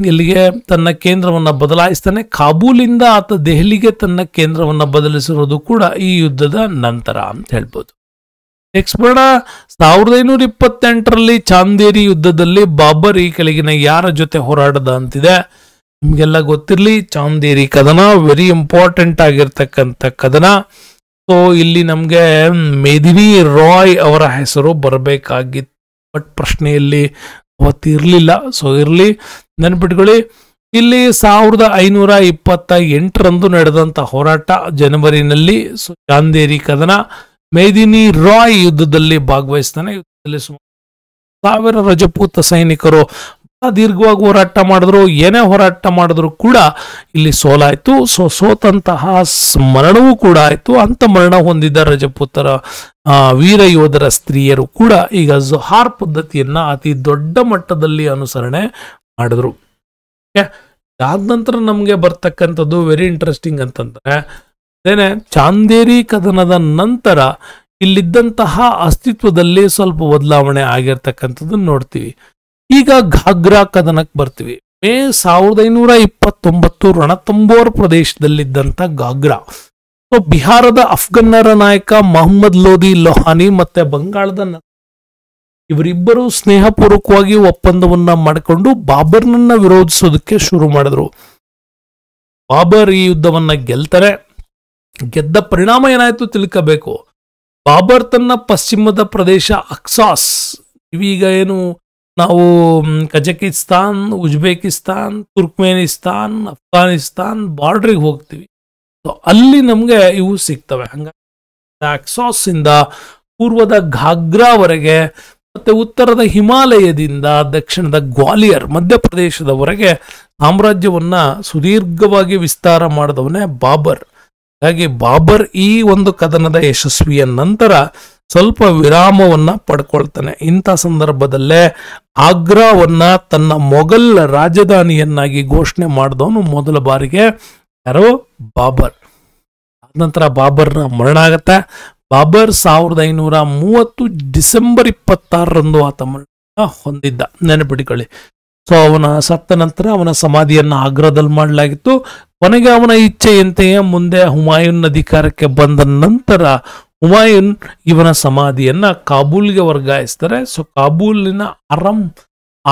ಇಲ್ಲಿಗೆ ತನ್ನ ಕೇಂದ್ರವನ್ನ ಬದಲಾಯಿಸ್ತಾನೆ ಕಾಬೂಲಿಂದ ಆತ ದೆಹಲಿಗೆ ತನ್ನ ಕೇಂದ್ರವನ್ನ ಬದಲಿಸಿರೋದು ಕೂಡ ಈ ಯುದ್ಧದ ನಂತರ ಅಂತ ಹೇಳ್ಬೋದು ನೆಕ್ಸ್ಟ್ ಬೇಡ ಸಾವಿರದ ಐನೂರ ಇಪ್ಪತ್ತೆಂಟರಲ್ಲಿ ಚಾಂದೇರಿ ಯುದ್ಧದಲ್ಲಿ ಬಾಬರ್ ಈ ಕೆಳಗಿನ ಯಾರ ಜೊತೆ ಹೋರಾಡದ ಅಂತಿದೆ ನಿಮ್ಗೆಲ್ಲ ಗೊತ್ತಿರಲಿ ಚಾಂದೇರಿ ಕದನ ವೆರಿ ಇಂಪಾರ್ಟೆಂಟ್ ಆಗಿರ್ತಕ್ಕಂಥ ಕದನ ಸೊ ಇಲ್ಲಿ ನಮಗೆ ಮೇದಿನಿ ರಾಯ್ ಅವರ ಹೆಸರು ಬರಬೇಕಾಗಿತ್ತು ಬಟ್ ಪ್ರಶ್ನೆಯಲ್ಲಿ ಅವತ್ತಿರಲಿಲ್ಲ ಸೊ ಇರಲಿ ನೆನ್ಪಿಟ್ಕೊಳ್ಳಿ ಇಲ್ಲಿ ಸಾವಿರದ ಐನೂರ ಇಪ್ಪತ್ತ ಎಂಟರಂದು ನಡೆದಂಥ ಹೋರಾಟ ಜನವರಿನಲ್ಲಿ ಸೊ ಚಾಂದೇರಿ ಕದನ ಮೇದಿನಿ ರಾಯ್ ಯುದ್ಧದಲ್ಲಿ ಭಾಗವಹಿಸ್ತಾನೆ ಯುದ್ಧದಲ್ಲಿ ಸುಮಾರು ಸಾವಿರ ರಜಪೂತ ಸೈನಿಕರು ದೀರ್ಘವಾಗಿ ಹೋರಾಟ ಮಾಡಿದ್ರು ಏನೇ ಹೋರಾಟ ಮಾಡಿದ್ರು ಕೂಡ ಇಲ್ಲಿ ಸೋಲಾಯಿತು ಸೊ ಸೋತಂತಹ ಸ್ಮರಣವೂ ಕೂಡ ಆಯಿತು ಅಂತ ಮರಣ ಹೊಂದಿದ್ದ ರಜಪೂತರ ವೀರ ಯೋಧರ ಸ್ತ್ರೀಯರು ಕೂಡ ಈಗ ಜೊಹಾರ್ ಪದ್ಧತಿಯನ್ನು ಅತಿ ದೊಡ್ಡ ಮಟ್ಟದಲ್ಲಿ ಅನುಸರಣೆ ಮಾಡಿದ್ರು ಆದ ನಂತರ ನಮಗೆ ಬರ್ತಕ್ಕಂಥದ್ದು ವೆರಿ ಇಂಟ್ರೆಸ್ಟಿಂಗ್ ಅಂತಂದ್ರೆ ಅದೇನೆ ಚಾಂದೇರಿ ಕದನದ ನಂತರ ಇಲ್ಲಿದ್ದಂತಹ ಅಸ್ತಿತ್ವದಲ್ಲಿ ಸ್ವಲ್ಪ ಬದಲಾವಣೆ ಆಗಿರ್ತಕ್ಕಂಥದ್ದನ್ನ ನೋಡ್ತೀವಿ ಈಗ ಘಾಗ್ರಾ ಕದನಕ್ಕೆ ಬರ್ತೀವಿ ಮೇ ಸಾವಿರದ ಐನೂರ ಇಪ್ಪತ್ತೊಂಬತ್ತು ರಣತಂಬೋರ್ ಪ್ರದೇಶದಲ್ಲಿದ್ದಂಥ ಘಾಗ್ರಾ ಸೊ ಬಿಹಾರದ ಅಫ್ಘನ್ನರ ನಾಯಕ ಮೊಹಮ್ಮದ್ ಲೋದಿ ಲೋಹಾನಿ ಮತ್ತೆ ಬಂಗಾಳದ ಇವರಿಬ್ಬರು ಸ್ನೇಹಪೂರ್ವಕವಾಗಿ ಒಪ್ಪಂದವನ್ನ ಮಾಡಿಕೊಂಡು ಬಾಬರ್ನನ್ನ ವಿರೋಧಿಸೋದಕ್ಕೆ ಶುರು ಮಾಡಿದ್ರು ಬಾಬರ್ ಈ ಯುದ್ಧವನ್ನ ಗೆಲ್ತಾರೆ ಗೆದ್ದ ಪರಿಣಾಮ ಏನಾಯ್ತು ತಿಳ್ಕೋಬೇಕು ಬಾಬರ್ ತನ್ನ ಪಶ್ಚಿಮದ ಪ್ರದೇಶ ಅಕ್ಸಾಸ್ ಇವೀಗ ಏನು ನಾವು ಕಜಕಿಸ್ತಾನ್ ಉಜ್ಬೇಕಿಸ್ತಾನ್ ತುರ್ಕ್ಮೇನಿಸ್ತಾನ್ ಅಫ್ಘಾನಿಸ್ತಾನ್ ಬಾರ್ಡ್ರಿಗೆ ಹೋಗ್ತೀವಿ ಸೊ ಅಲ್ಲಿ ನಮಗೆ ಇವು ಸಿಗ್ತವೆ ಹಂಗಾಗಿ ಇಂದ ಪೂರ್ವದ ಘಾಗ್ರಾವರೆಗೆ ಮತ್ತು ಉತ್ತರದ ಹಿಮಾಲಯದಿಂದ ದಕ್ಷಿಣದ ಗ್ವಾಲಿಯರ್ ಮಧ್ಯಪ್ರದೇಶದವರೆಗೆ ಸಾಮ್ರಾಜ್ಯವನ್ನು ಸುದೀರ್ಘವಾಗಿ ವಿಸ್ತಾರ ಮಾಡಿದವನೇ ಬಾಬರ್ ಹಾಗಾಗಿ ಬಾಬರ್ ಈ ಒಂದು ಕದನದ ಯಶಸ್ವಿಯ ನಂತರ ಸ್ವಲ್ಪ ವಿರಾಮವನ್ನ ಪಡ್ಕೊಳ್ತಾನೆ ಇಂಥ ಸಂದರ್ಭದಲ್ಲೇ ಆಗ್ರಾವನ್ನ ತನ್ನ ಮೊಘಲ್ ರಾಜಧಾನಿಯನ್ನಾಗಿ ಘೋಷಣೆ ಮಾಡಿದವನು ಮೊದಲ ಬಾರಿಗೆ ಯಾರು ಬಾಬರ್ ನಂತರ ಬಾಬರ್ನ ಮರಣ ಆಗತ್ತೆ ಬಾಬರ್ ಸಾವಿರದ ಐನೂರ ಮೂವತ್ತು ಡಿಸೆಂಬರ್ ಇಪ್ಪತ್ತಾರರಂದು ಆತ ಮರಣ ಹೊಂದಿದ್ದ ನೆನಪಿಟ್ಕೊಳ್ಳಿ ಸೊ ಅವನ ಸತ್ತ ನಂತರ ಅವನ ಸಮಾಧಿಯನ್ನು ಆಗ್ರಾದಲ್ಲಿ ಮಾಡಲಾಗಿತ್ತು ಕೊನೆಗೆ ಅವನ ಇಚ್ಛೆಯಂತೆಯೇ ಮುಂದೆ ಹುಮಾಯೂನ್ ಅಧಿಕಾರಕ್ಕೆ ಬಂದ ನಂತರ ಹುಮಾಯೂನ್ ಇವನ ಸಮಾಧಿಯನ್ನ ಕಾಬೂಲ್ಗೆ ವರ್ಗಾಯಿಸ್ತಾರೆ ಸೊ ಕಾಬೂಲಿನ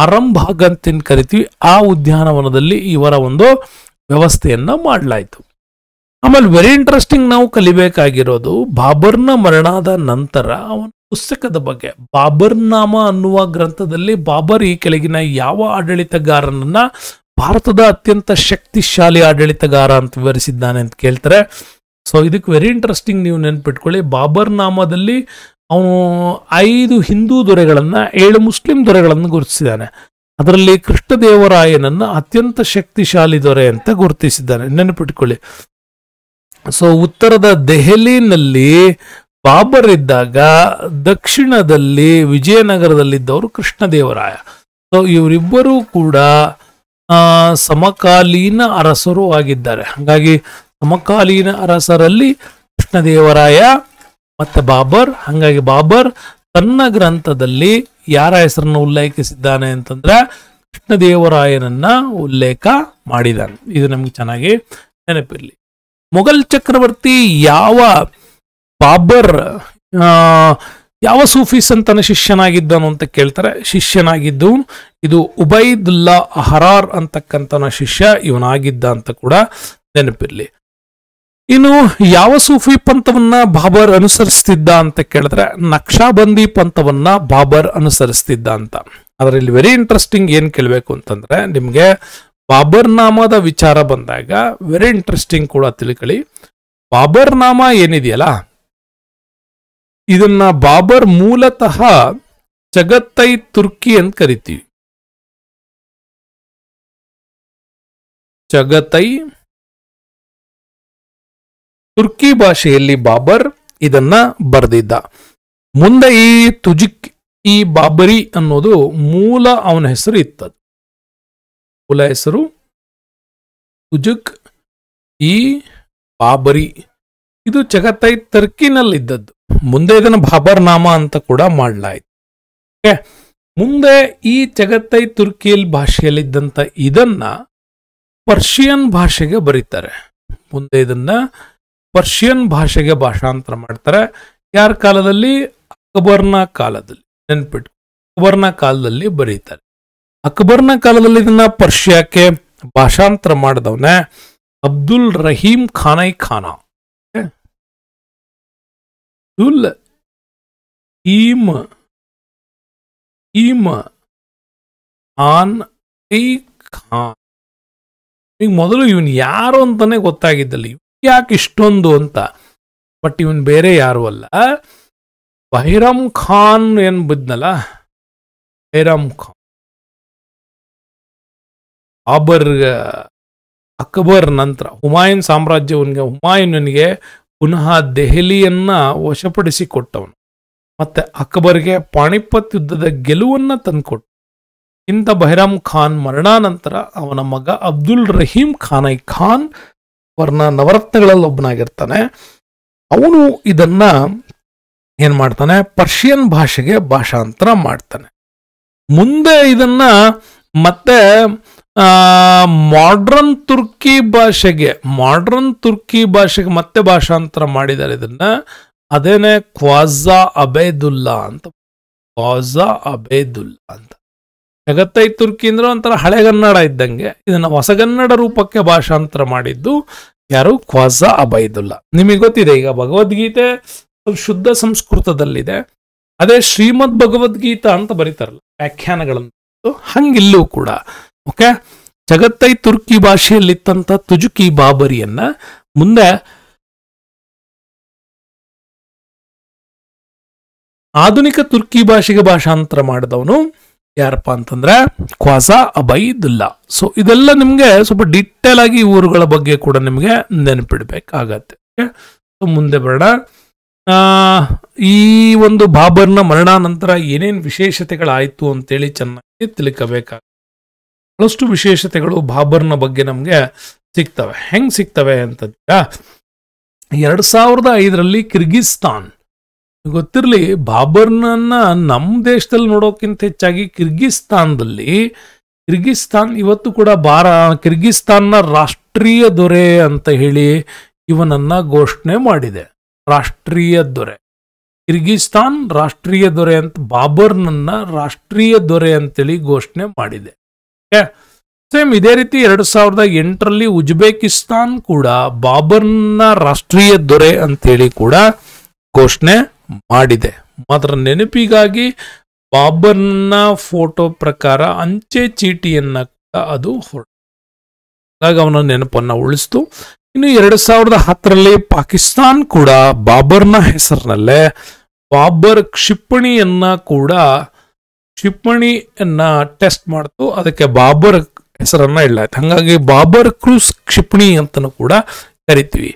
ಅರಂ ಭಾಗ ಅಂತೇನು ಕರಿತೀವಿ ಆ ಉದ್ಯಾನವನದಲ್ಲಿ ಇವರ ಒಂದು ವ್ಯವಸ್ಥೆಯನ್ನ ಮಾಡಲಾಯಿತು ಆಮೇಲೆ ವೆರಿ ಇಂಟ್ರೆಸ್ಟಿಂಗ್ ನಾವು ಕಲಿಬೇಕಾಗಿರೋದು ಬಾಬರ್ನ ಮರಣದ ನಂತರ ಅವನ ಪುಸ್ತಕದ ಬಗ್ಗೆ ಬಾಬರ್ನಾಮ ಅನ್ನುವ ಗ್ರಂಥದಲ್ಲಿ ಬಾಬರ್ ಈ ಕೆಳಗಿನ ಯಾವ ಆಡಳಿತಗಾರನನ್ನ ಭಾರತದ ಅತ್ಯಂತ ಶಕ್ತಿಶಾಲಿ ಆಡಳಿತಗಾರ ಅಂತ ವಿವರಿಸಿದ್ದಾನೆ ಅಂತ ಕೇಳ್ತಾರೆ ಸೊ ಇದಕ್ಕೆ ವೆರಿ ಇಂಟ್ರೆಸ್ಟಿಂಗ್ ನೀವು ನೆನಪಿಟ್ಕೊಳ್ಳಿ ಬಾಬರ್ ನಾಮದಲ್ಲಿ ಅವನು ಐದು ಹಿಂದೂ ದೊರೆಗಳನ್ನು ಏಳು ಮುಸ್ಲಿಂ ದೊರೆಗಳನ್ನು ಗುರುತಿಸಿದ್ದಾನೆ ಅದರಲ್ಲಿ ಕೃಷ್ಣದೇವರಾಯನನ್ನು ಅತ್ಯಂತ ಶಕ್ತಿಶಾಲಿ ದೊರೆ ಅಂತ ಗುರುತಿಸಿದ್ದಾನೆ ನೆನಪಿಟ್ಕೊಳ್ಳಿ ಸೊ ಉತ್ತರದ ದೆಹಲಿನಲ್ಲಿ ಬಾಬರ್ ಇದ್ದಾಗ ದಕ್ಷಿಣದಲ್ಲಿ ವಿಜಯನಗರದಲ್ಲಿದ್ದವರು ಕೃಷ್ಣದೇವರಾಯ ಸೊ ಇವರಿಬ್ಬರೂ ಕೂಡ ಸಮಕಾಲೀನ ಅರಸರು ಆಗಿದ್ದಾರೆ ಹಾಗಾಗಿ ಸಮಕಾಲೀನ ಅರಸರಲ್ಲಿ ಕೃಷ್ಣದೇವರಾಯ ಮತ್ತು ಬಾಬರ್ ಹಾಗಾಗಿ ಬಾಬರ್ ತನ್ನ ಗ್ರಂಥದಲ್ಲಿ ಯಾರ ಹೆಸರನ್ನು ಉಲ್ಲೇಖಿಸಿದ್ದಾನೆ ಅಂತಂದ್ರೆ ಕೃಷ್ಣದೇವರಾಯನನ್ನ ಉಲ್ಲೇಖ ಮಾಡಿದಾನೆ ಇದು ನಮ್ಗೆ ಚೆನ್ನಾಗಿ ನೆನಪಿರ್ಲಿ ಮೊಘಲ್ ಚಕ್ರವರ್ತಿ ಯಾವ ಬಾಬರ್ ಯಾವ ಸೂಫೀಸ್ ಅಂತನ ಶಿಷ್ಯನಾಗಿದ್ದನು ಅಂತ ಕೇಳ್ತಾರೆ ಶಿಷ್ಯನಾಗಿದ್ದು ಇದು ಉಬೈದುಲ್ಲಾ ಅಹರಾರ್ ಅಂತಕ್ಕಂಥ ಶಿಷ್ಯ ಇವನಾಗಿದ್ದ ಅಂತ ಕೂಡ ನೆನಪಿರ್ಲಿ ಇನ್ನು ಯಾವ ಸೂಫಿ ಪಂಥವನ್ನ ಬಾಬರ್ ಅನುಸರಿಸ್ತಿದ್ದ ಅಂತ ಕೇಳಿದ್ರೆ ನಕ್ಷಾಬಂದಿ ಪಂಥವನ್ನ ಬಾಬರ್ ಅನುಸರಿಸ್ತಿದ್ದ ಅಂತ ಅದರಲ್ಲಿ ವೆರಿ ಇಂಟ್ರೆಸ್ಟಿಂಗ್ ಏನ್ ಕೇಳಬೇಕು ಅಂತಂದ್ರೆ ನಿಮ್ಗೆ ಬಾಬರ್ ನಾಮದ ವಿಚಾರ ಬಂದಾಗ ವೆರಿ ಇಂಟ್ರೆಸ್ಟಿಂಗ್ ಕೂಡ ತಿಳ್ಕೊಳ್ಳಿ ಬಾಬರ್ ನಾಮ ಏನಿದೆಯಲ್ಲ ಇದನ್ನ ಬಾಬರ್ ಮೂಲತಃ ಜಗತ್ತೈ ತುರ್ಕಿ ಅಂತ ಕರಿತೀವಿ ಜಗತ್ತೈ ತುರ್ಕಿ ಭಾಷೆಯಲ್ಲಿ ಬಾಬರ್ ಇದನ್ನ ಬರೆದಿದ್ದ ಮುಂದೆ ಈ ತುಜಿಕ್ ಈ ಬಾಬರಿ ಅನ್ನೋದು ಮೂಲ ಅವನ ಹೆಸರು ಇತ್ತದು ಮೂಲ ಹೆಸರು ತುಜುಕ್ ಈ ಬಾಬರಿ ಇದು ಚಗತ್ತೈ ಇದ್ದದ್ದು ಮುಂದೆ ಇದನ್ನ ಬಾಬರ್ ನಾಮ ಅಂತ ಕೂಡ ಮಾಡಲಾಯಿತು ಓಕೆ ಮುಂದೆ ಈ ಚಗತ್ತೈ ತುರ್ಕಿಯಲ್ ಭಾಷೆಯಲ್ಲಿದ್ದಂತ ಇದನ್ನ ಪರ್ಷಿಯನ್ ಭಾಷೆಗೆ ಬರೀತಾರೆ ಮುಂದೆ ಇದನ್ನ ಪರ್ಷಿಯನ್ ಭಾಷೆಗೆ ಭಾಷಾಂತರ ಮಾಡ್ತಾರೆ ಯಾರ ಕಾಲದಲ್ಲಿ ಅಕ್ಬರ್ನ ಕಾಲದಲ್ಲಿ ನೆನ್ಪಿಟ್ಟು ಅಕ್ಬರ್ನ ಕಾಲದಲ್ಲಿ ಬರೀತಾರೆ ಅಕ್ಬರ್ನ ಕಾಲದಲ್ಲಿ ಇದನ್ನ ಪರ್ಷಿಯಾಕ್ಕೆ ಭಾಷಾಂತರ ಮಾಡಿದವನೇ ಅಬ್ದುಲ್ ರಹೀಂ ಖಾನೈ ಖಾನ ಅಬ್ದುಲ್ ಈಮ್ ಈಮ ಖಾನ್ ಖಾನ್ ಈಗ ಮೊದಲು ಇವನು ಯಾರು ಅಂತಾನೆ ಗೊತ್ತಾಗಿದ್ದಲ್ಲಿ ಯಾಕೆ ಇಷ್ಟೊಂದು ಅಂತ ಬಟ್ ಇವನ್ ಬೇರೆ ಯಾರು ಅಲ್ಲ ಬಹಿರಂ ಖಾನ್ ಏನ್ ಬಿದ್ನಲ್ಲ ಬೈರಮ್ ಖಾನ್ ಅಬರ್ ಅಕ್ಬರ್ ನಂತರ ಹುಮಾಯೂನ್ ಸಾಮ್ರಾಜ್ಯವನಿಗೆ ಹುಮಾಯೂನನಿಗೆ ಪುನಃ ದೆಹಲಿಯನ್ನ ಕೊಟ್ಟವನು ಮತ್ತೆ ಅಕ್ಬರ್ಗೆ ಪಾಣಿಪತ್ ಯುದ್ಧದ ಗೆಲುವನ್ನ ತಂದುಕೊಟ್ಟ ಇಂಥ ಬಹಿರಾಮ್ ಖಾನ್ ಮರಣಾನಂತರ ಅವನ ಮಗ ಅಬ್ದುಲ್ ರಹೀಂ ಖಾನೈ ಖಾನ್ ವರ್ಣ ನವರತ್ನಗಳಲ್ಲಿ ಒಬ್ಬನಾಗಿರ್ತಾನೆ ಅವನು ಇದನ್ನ ಏನು ಮಾಡ್ತಾನೆ ಪರ್ಷಿಯನ್ ಭಾಷೆಗೆ ಭಾಷಾಂತರ ಮಾಡ್ತಾನೆ ಮುಂದೆ ಇದನ್ನ ಮತ್ತೆ ಮಾಡ್ರನ್ ತುರ್ಕಿ ಭಾಷೆಗೆ ಮಾಡ್ರನ್ ತುರ್ಕಿ ಭಾಷೆಗೆ ಮತ್ತೆ ಭಾಷಾಂತರ ಮಾಡಿದ್ದಾರೆ ಇದನ್ನ ಅದೇನೆ ಕ್ವಾಜಾ ಅಬೇದುಲ್ಲಾ ಅಂತ ಕ್ವಾಜಾ ಅಬೇದುಲ್ಲಾ ಅಂತ ಜಗತ್ತೈ ತುರ್ಕಿ ಅಂದ್ರೆ ಒಂಥರ ಹಳೆಗನ್ನಡ ಇದ್ದಂಗೆ ಇದನ್ನ ಹೊಸಗನ್ನಡ ರೂಪಕ್ಕೆ ಭಾಷಾಂತರ ಮಾಡಿದ್ದು ಯಾರು ಖ್ವಾಜಾ ಅಬೈದುಲ್ಲ ನಿಮಗೆ ಗೊತ್ತಿದೆ ಈಗ ಭಗವದ್ಗೀತೆ ಶುದ್ಧ ಸಂಸ್ಕೃತದಲ್ಲಿದೆ ಅದೇ ಶ್ರೀಮದ್ ಭಗವದ್ಗೀತಾ ಅಂತ ಬರೀತಾರಲ್ಲ ವ್ಯಾಖ್ಯಾನಗಳನ್ನು ಹಂಗಿಲ್ಲೂ ಕೂಡ ಓಕೆ ಜಗತ್ತೈ ತುರ್ಕಿ ಭಾಷೆಯಲ್ಲಿತ್ತಂತ ತುಜುಕಿ ಬಾಬರಿಯನ್ನ ಮುಂದೆ ಆಧುನಿಕ ತುರ್ಕಿ ಭಾಷೆಗೆ ಭಾಷಾಂತರ ಮಾಡಿದವನು ಯಾರಪ್ಪ ಅಂತಂದ್ರೆ ಕ್ವಾಸ ಅಬೈದುಲ್ಲಾ ಸೊ ಇದೆಲ್ಲ ನಿಮಗೆ ಸ್ವಲ್ಪ ಡಿಟೇಲ್ ಆಗಿ ಊರುಗಳ ಬಗ್ಗೆ ಕೂಡ ನಿಮಗೆ ನೆನಪಿಡ್ಬೇಕಾಗತ್ತೆ ಮುಂದೆ ಬರೋಣ ಈ ಒಂದು ಬಾಬರ್ನ ಮರಣಾನಂತರ ಏನೇನು ವಿಶೇಷತೆಗಳಾಯಿತು ಅಂತೇಳಿ ಚೆನ್ನಾಗಿ ತಿಳ್ಕೋಬೇಕಾಗುತ್ತೆ ಬಹಳಷ್ಟು ವಿಶೇಷತೆಗಳು ಬಾಬರ್ನ ಬಗ್ಗೆ ನಮಗೆ ಸಿಗ್ತವೆ ಹೆಂಗೆ ಸಿಗ್ತವೆ ಅಂತಂದ್ರೆ ಎರಡು ಸಾವಿರದ ಐದರಲ್ಲಿ ಕಿರ್ಗಿಸ್ತಾನ್ ಗೊತ್ತಿರಲಿ ಬಾಬರ್ನನ್ನ ನಮ್ಮ ದೇಶದಲ್ಲಿ ನೋಡೋಕ್ಕಿಂತ ಹೆಚ್ಚಾಗಿ ಕಿರ್ಗಿಸ್ತಾನದಲ್ಲಿ ಕಿರ್ಗಿಸ್ತಾನ್ ಇವತ್ತು ಕೂಡ ಭಾರ ಕಿರ್ಗಿಸ್ತಾನ್ನ ರಾಷ್ಟ್ರೀಯ ದೊರೆ ಅಂತ ಹೇಳಿ ಇವನನ್ನ ಘೋಷಣೆ ಮಾಡಿದೆ ರಾಷ್ಟ್ರೀಯ ದೊರೆ ಕಿರ್ಗಿಸ್ತಾನ್ ರಾಷ್ಟ್ರೀಯ ದೊರೆ ಅಂತ ಬಾಬರ್ನನ್ನ ರಾಷ್ಟ್ರೀಯ ದೊರೆ ಅಂತೇಳಿ ಘೋಷಣೆ ಮಾಡಿದೆ ಸೇಮ್ ಇದೇ ರೀತಿ ಎರಡು ಸಾವಿರದ ಎಂಟರಲ್ಲಿ ಉಜ್ಬೇಕಿಸ್ತಾನ್ ಕೂಡ ಬಾಬರ್ನ ರಾಷ್ಟ್ರೀಯ ದೊರೆ ಅಂತೇಳಿ ಕೂಡ ಘೋಷಣೆ ಮಾಡಿದೆ ಮಾತ್ರ ನೆನಪಿಗಾಗಿ ಬಾಬರ್ನ ಫೋಟೋ ಪ್ರಕಾರ ಅಂಚೆ ಚೀಟಿಯನ್ನು ಕೂಡ ಅದು ಹೊರಟ ಹಾಗಾಗಿ ಅವನ ನೆನಪನ್ನು ಉಳಿಸ್ತು ಇನ್ನು ಎರಡು ಸಾವಿರದ ಹತ್ತರಲ್ಲಿ ಪಾಕಿಸ್ತಾನ್ ಕೂಡ ಬಾಬರ್ನ ಹೆಸರಿನಲ್ಲೇ ಬಾಬರ್ ಕ್ಷಿಪಣಿಯನ್ನ ಕೂಡ ಕ್ಷಿಪಣಿಯನ್ನ ಟೆಸ್ಟ್ ಮಾಡ್ತು ಅದಕ್ಕೆ ಬಾಬರ್ ಹೆಸರನ್ನ ಇಡಲಾಯ್ತು ಹಾಗಾಗಿ ಬಾಬರ್ ಕ್ರೂಸ್ ಕ್ಷಿಪಣಿ ಅಂತ ಕೂಡ ಕರಿತೀವಿ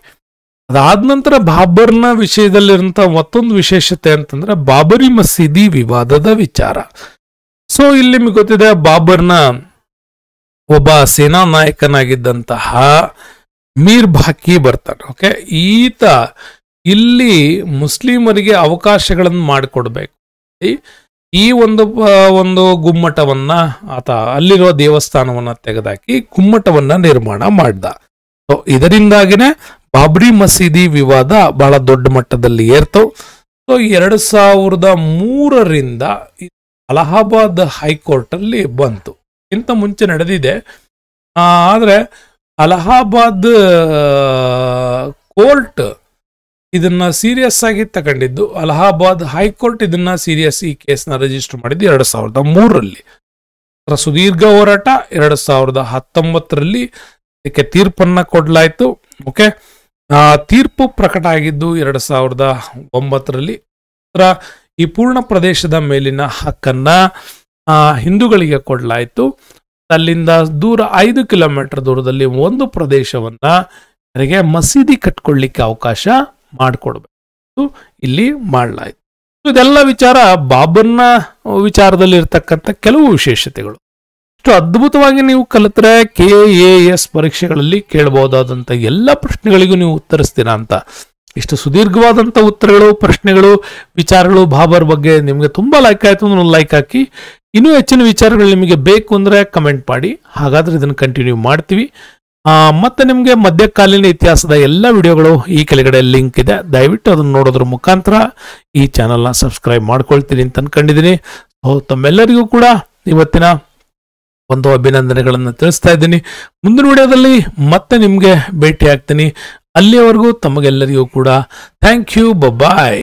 ಅದಾದ ನಂತರ ಬಾಬರ್ನ ವಿಷಯದಲ್ಲಿರುವಂತಹ ಮತ್ತೊಂದು ವಿಶೇಷತೆ ಅಂತಂದ್ರೆ ಬಾಬರಿ ಮಸೀದಿ ವಿವಾದದ ವಿಚಾರ ಸೊ ಇಲ್ಲಿ ನಿಮಗೆ ಗೊತ್ತಿದೆ ಬಾಬರ್ನ ಒಬ್ಬ ಸೇನಾ ನಾಯಕನಾಗಿದ್ದಂತಹ ಮೀರ್ ಬಾಕಿ ಬರ್ತಾನೆ ಓಕೆ ಈತ ಇಲ್ಲಿ ಮುಸ್ಲಿಮರಿಗೆ ಅವಕಾಶಗಳನ್ನು ಮಾಡಿಕೊಡ್ಬೇಕು ಈ ಒಂದು ಒಂದು ಗುಮ್ಮಟವನ್ನ ಆತ ಅಲ್ಲಿರುವ ದೇವಸ್ಥಾನವನ್ನ ತೆಗೆದಾಕಿ ಗುಮ್ಮಟವನ್ನ ನಿರ್ಮಾಣ ಮಾಡ್ದ ಇದರಿಂದಾಗಿನೇ ಬಾಬ್ರಿ ಮಸೀದಿ ವಿವಾದ ಬಹಳ ದೊಡ್ಡ ಮಟ್ಟದಲ್ಲಿ ಏರ್ತವು ಸೊ ಎರಡು ಸಾವಿರದ ಮೂರರಿಂದ ಅಲಹಾಬಾದ್ ಹೈಕೋರ್ಟ್ ಅಲ್ಲಿ ಬಂತು ಇಂತ ಮುಂಚೆ ನಡೆದಿದೆ ಆದರೆ ಅಲಹಾಬಾದ್ ಕೋರ್ಟ್ ಇದನ್ನ ಸೀರಿಯಸ್ ಆಗಿ ತಗೊಂಡಿದ್ದು ಅಲಹಾಬಾದ್ ಹೈಕೋರ್ಟ್ ಇದನ್ನ ಸೀರಿಯಸ್ ಈ ಕೇಸ್ನ ರಿಜಿಸ್ಟರ್ ಮಾಡಿದ್ದು ಎರಡು ಸಾವಿರದ ಮೂರರಲ್ಲಿ ಸುದೀರ್ಘ ಹೋರಾಟ ಎರಡು ಸಾವಿರದ ಹತ್ತೊಂಬತ್ತರಲ್ಲಿ ಇದಕ್ಕೆ ತೀರ್ಪನ್ನ ಕೊಡಲಾಯಿತು ಓಕೆ ತೀರ್ಪು ಪ್ರಕಟ ಆಗಿದ್ದು ಎರಡು ಸಾವಿರದ ಒಂಬತ್ತರಲ್ಲಿ ಈ ಪೂರ್ಣ ಪ್ರದೇಶದ ಮೇಲಿನ ಹಕ್ಕನ್ನ ಹಿಂದೂಗಳಿಗೆ ಕೊಡಲಾಯಿತು ಅಲ್ಲಿಂದ ದೂರ ಐದು ಕಿಲೋಮೀಟರ್ ದೂರದಲ್ಲಿ ಒಂದು ಪ್ರದೇಶವನ್ನ ಅವರಿಗೆ ಮಸೀದಿ ಕಟ್ಕೊಳ್ಳಿಕ್ಕೆ ಅವಕಾಶ ಮಾಡಿಕೊಡ್ಬೇಕು ಇಲ್ಲಿ ಮಾಡಲಾಯಿತು ಇದೆಲ್ಲ ವಿಚಾರ ಬಾಬರ್ನ ವಿಚಾರದಲ್ಲಿ ಇರತಕ್ಕಂಥ ಕೆಲವು ವಿಶೇಷತೆಗಳು ಇಷ್ಟು ಅದ್ಭುತವಾಗಿ ನೀವು ಕಲಿತರೆ ಕೆ ಎ ಎಸ್ ಪರೀಕ್ಷೆಗಳಲ್ಲಿ ಕೇಳಬಹುದಾದಂಥ ಎಲ್ಲ ಪ್ರಶ್ನೆಗಳಿಗೂ ನೀವು ಉತ್ತರಿಸ್ತೀರಾ ಅಂತ ಇಷ್ಟು ಸುದೀರ್ಘವಾದಂಥ ಉತ್ತರಗಳು ಪ್ರಶ್ನೆಗಳು ವಿಚಾರಗಳು ಬಾಬರ್ ಬಗ್ಗೆ ನಿಮಗೆ ತುಂಬ ಲೈಕ್ ಆಯಿತು ಅಂದ್ರೆ ಲೈಕ್ ಹಾಕಿ ಇನ್ನೂ ಹೆಚ್ಚಿನ ವಿಚಾರಗಳು ನಿಮಗೆ ಬೇಕು ಅಂದರೆ ಕಮೆಂಟ್ ಮಾಡಿ ಹಾಗಾದ್ರೆ ಇದನ್ನು ಕಂಟಿನ್ಯೂ ಮಾಡ್ತೀವಿ ಮತ್ತು ನಿಮಗೆ ಮಧ್ಯಕಾಲೀನ ಇತಿಹಾಸದ ಎಲ್ಲ ವಿಡಿಯೋಗಳು ಈ ಕೆಳಗಡೆ ಲಿಂಕ್ ಇದೆ ದಯವಿಟ್ಟು ಅದನ್ನು ನೋಡೋದ್ರ ಮುಖಾಂತರ ಈ ಚಾನಲ್ನ ಸಬ್ಸ್ಕ್ರೈಬ್ ಮಾಡ್ಕೊಳ್ತೀನಿ ಅಂತ ಹೌದು ತಮ್ಮೆಲ್ಲರಿಗೂ ಕೂಡ ಇವತ್ತಿನ ಒಂದು ಅಭಿನಂದನೆಗಳನ್ನು ತಿಳಿಸ್ತಾ ಇದ್ದೀನಿ ಮುಂದಿನ ವಿಡಿಯೋದಲ್ಲಿ ಮತ್ತೆ ನಿಮಗೆ ಭೇಟಿ ಆಗ್ತೀನಿ ಅಲ್ಲಿಯವರೆಗೂ ತಮಗೆಲ್ಲರಿಗೂ ಕೂಡ ಥ್ಯಾಂಕ್ ಯು ಬಾಯ್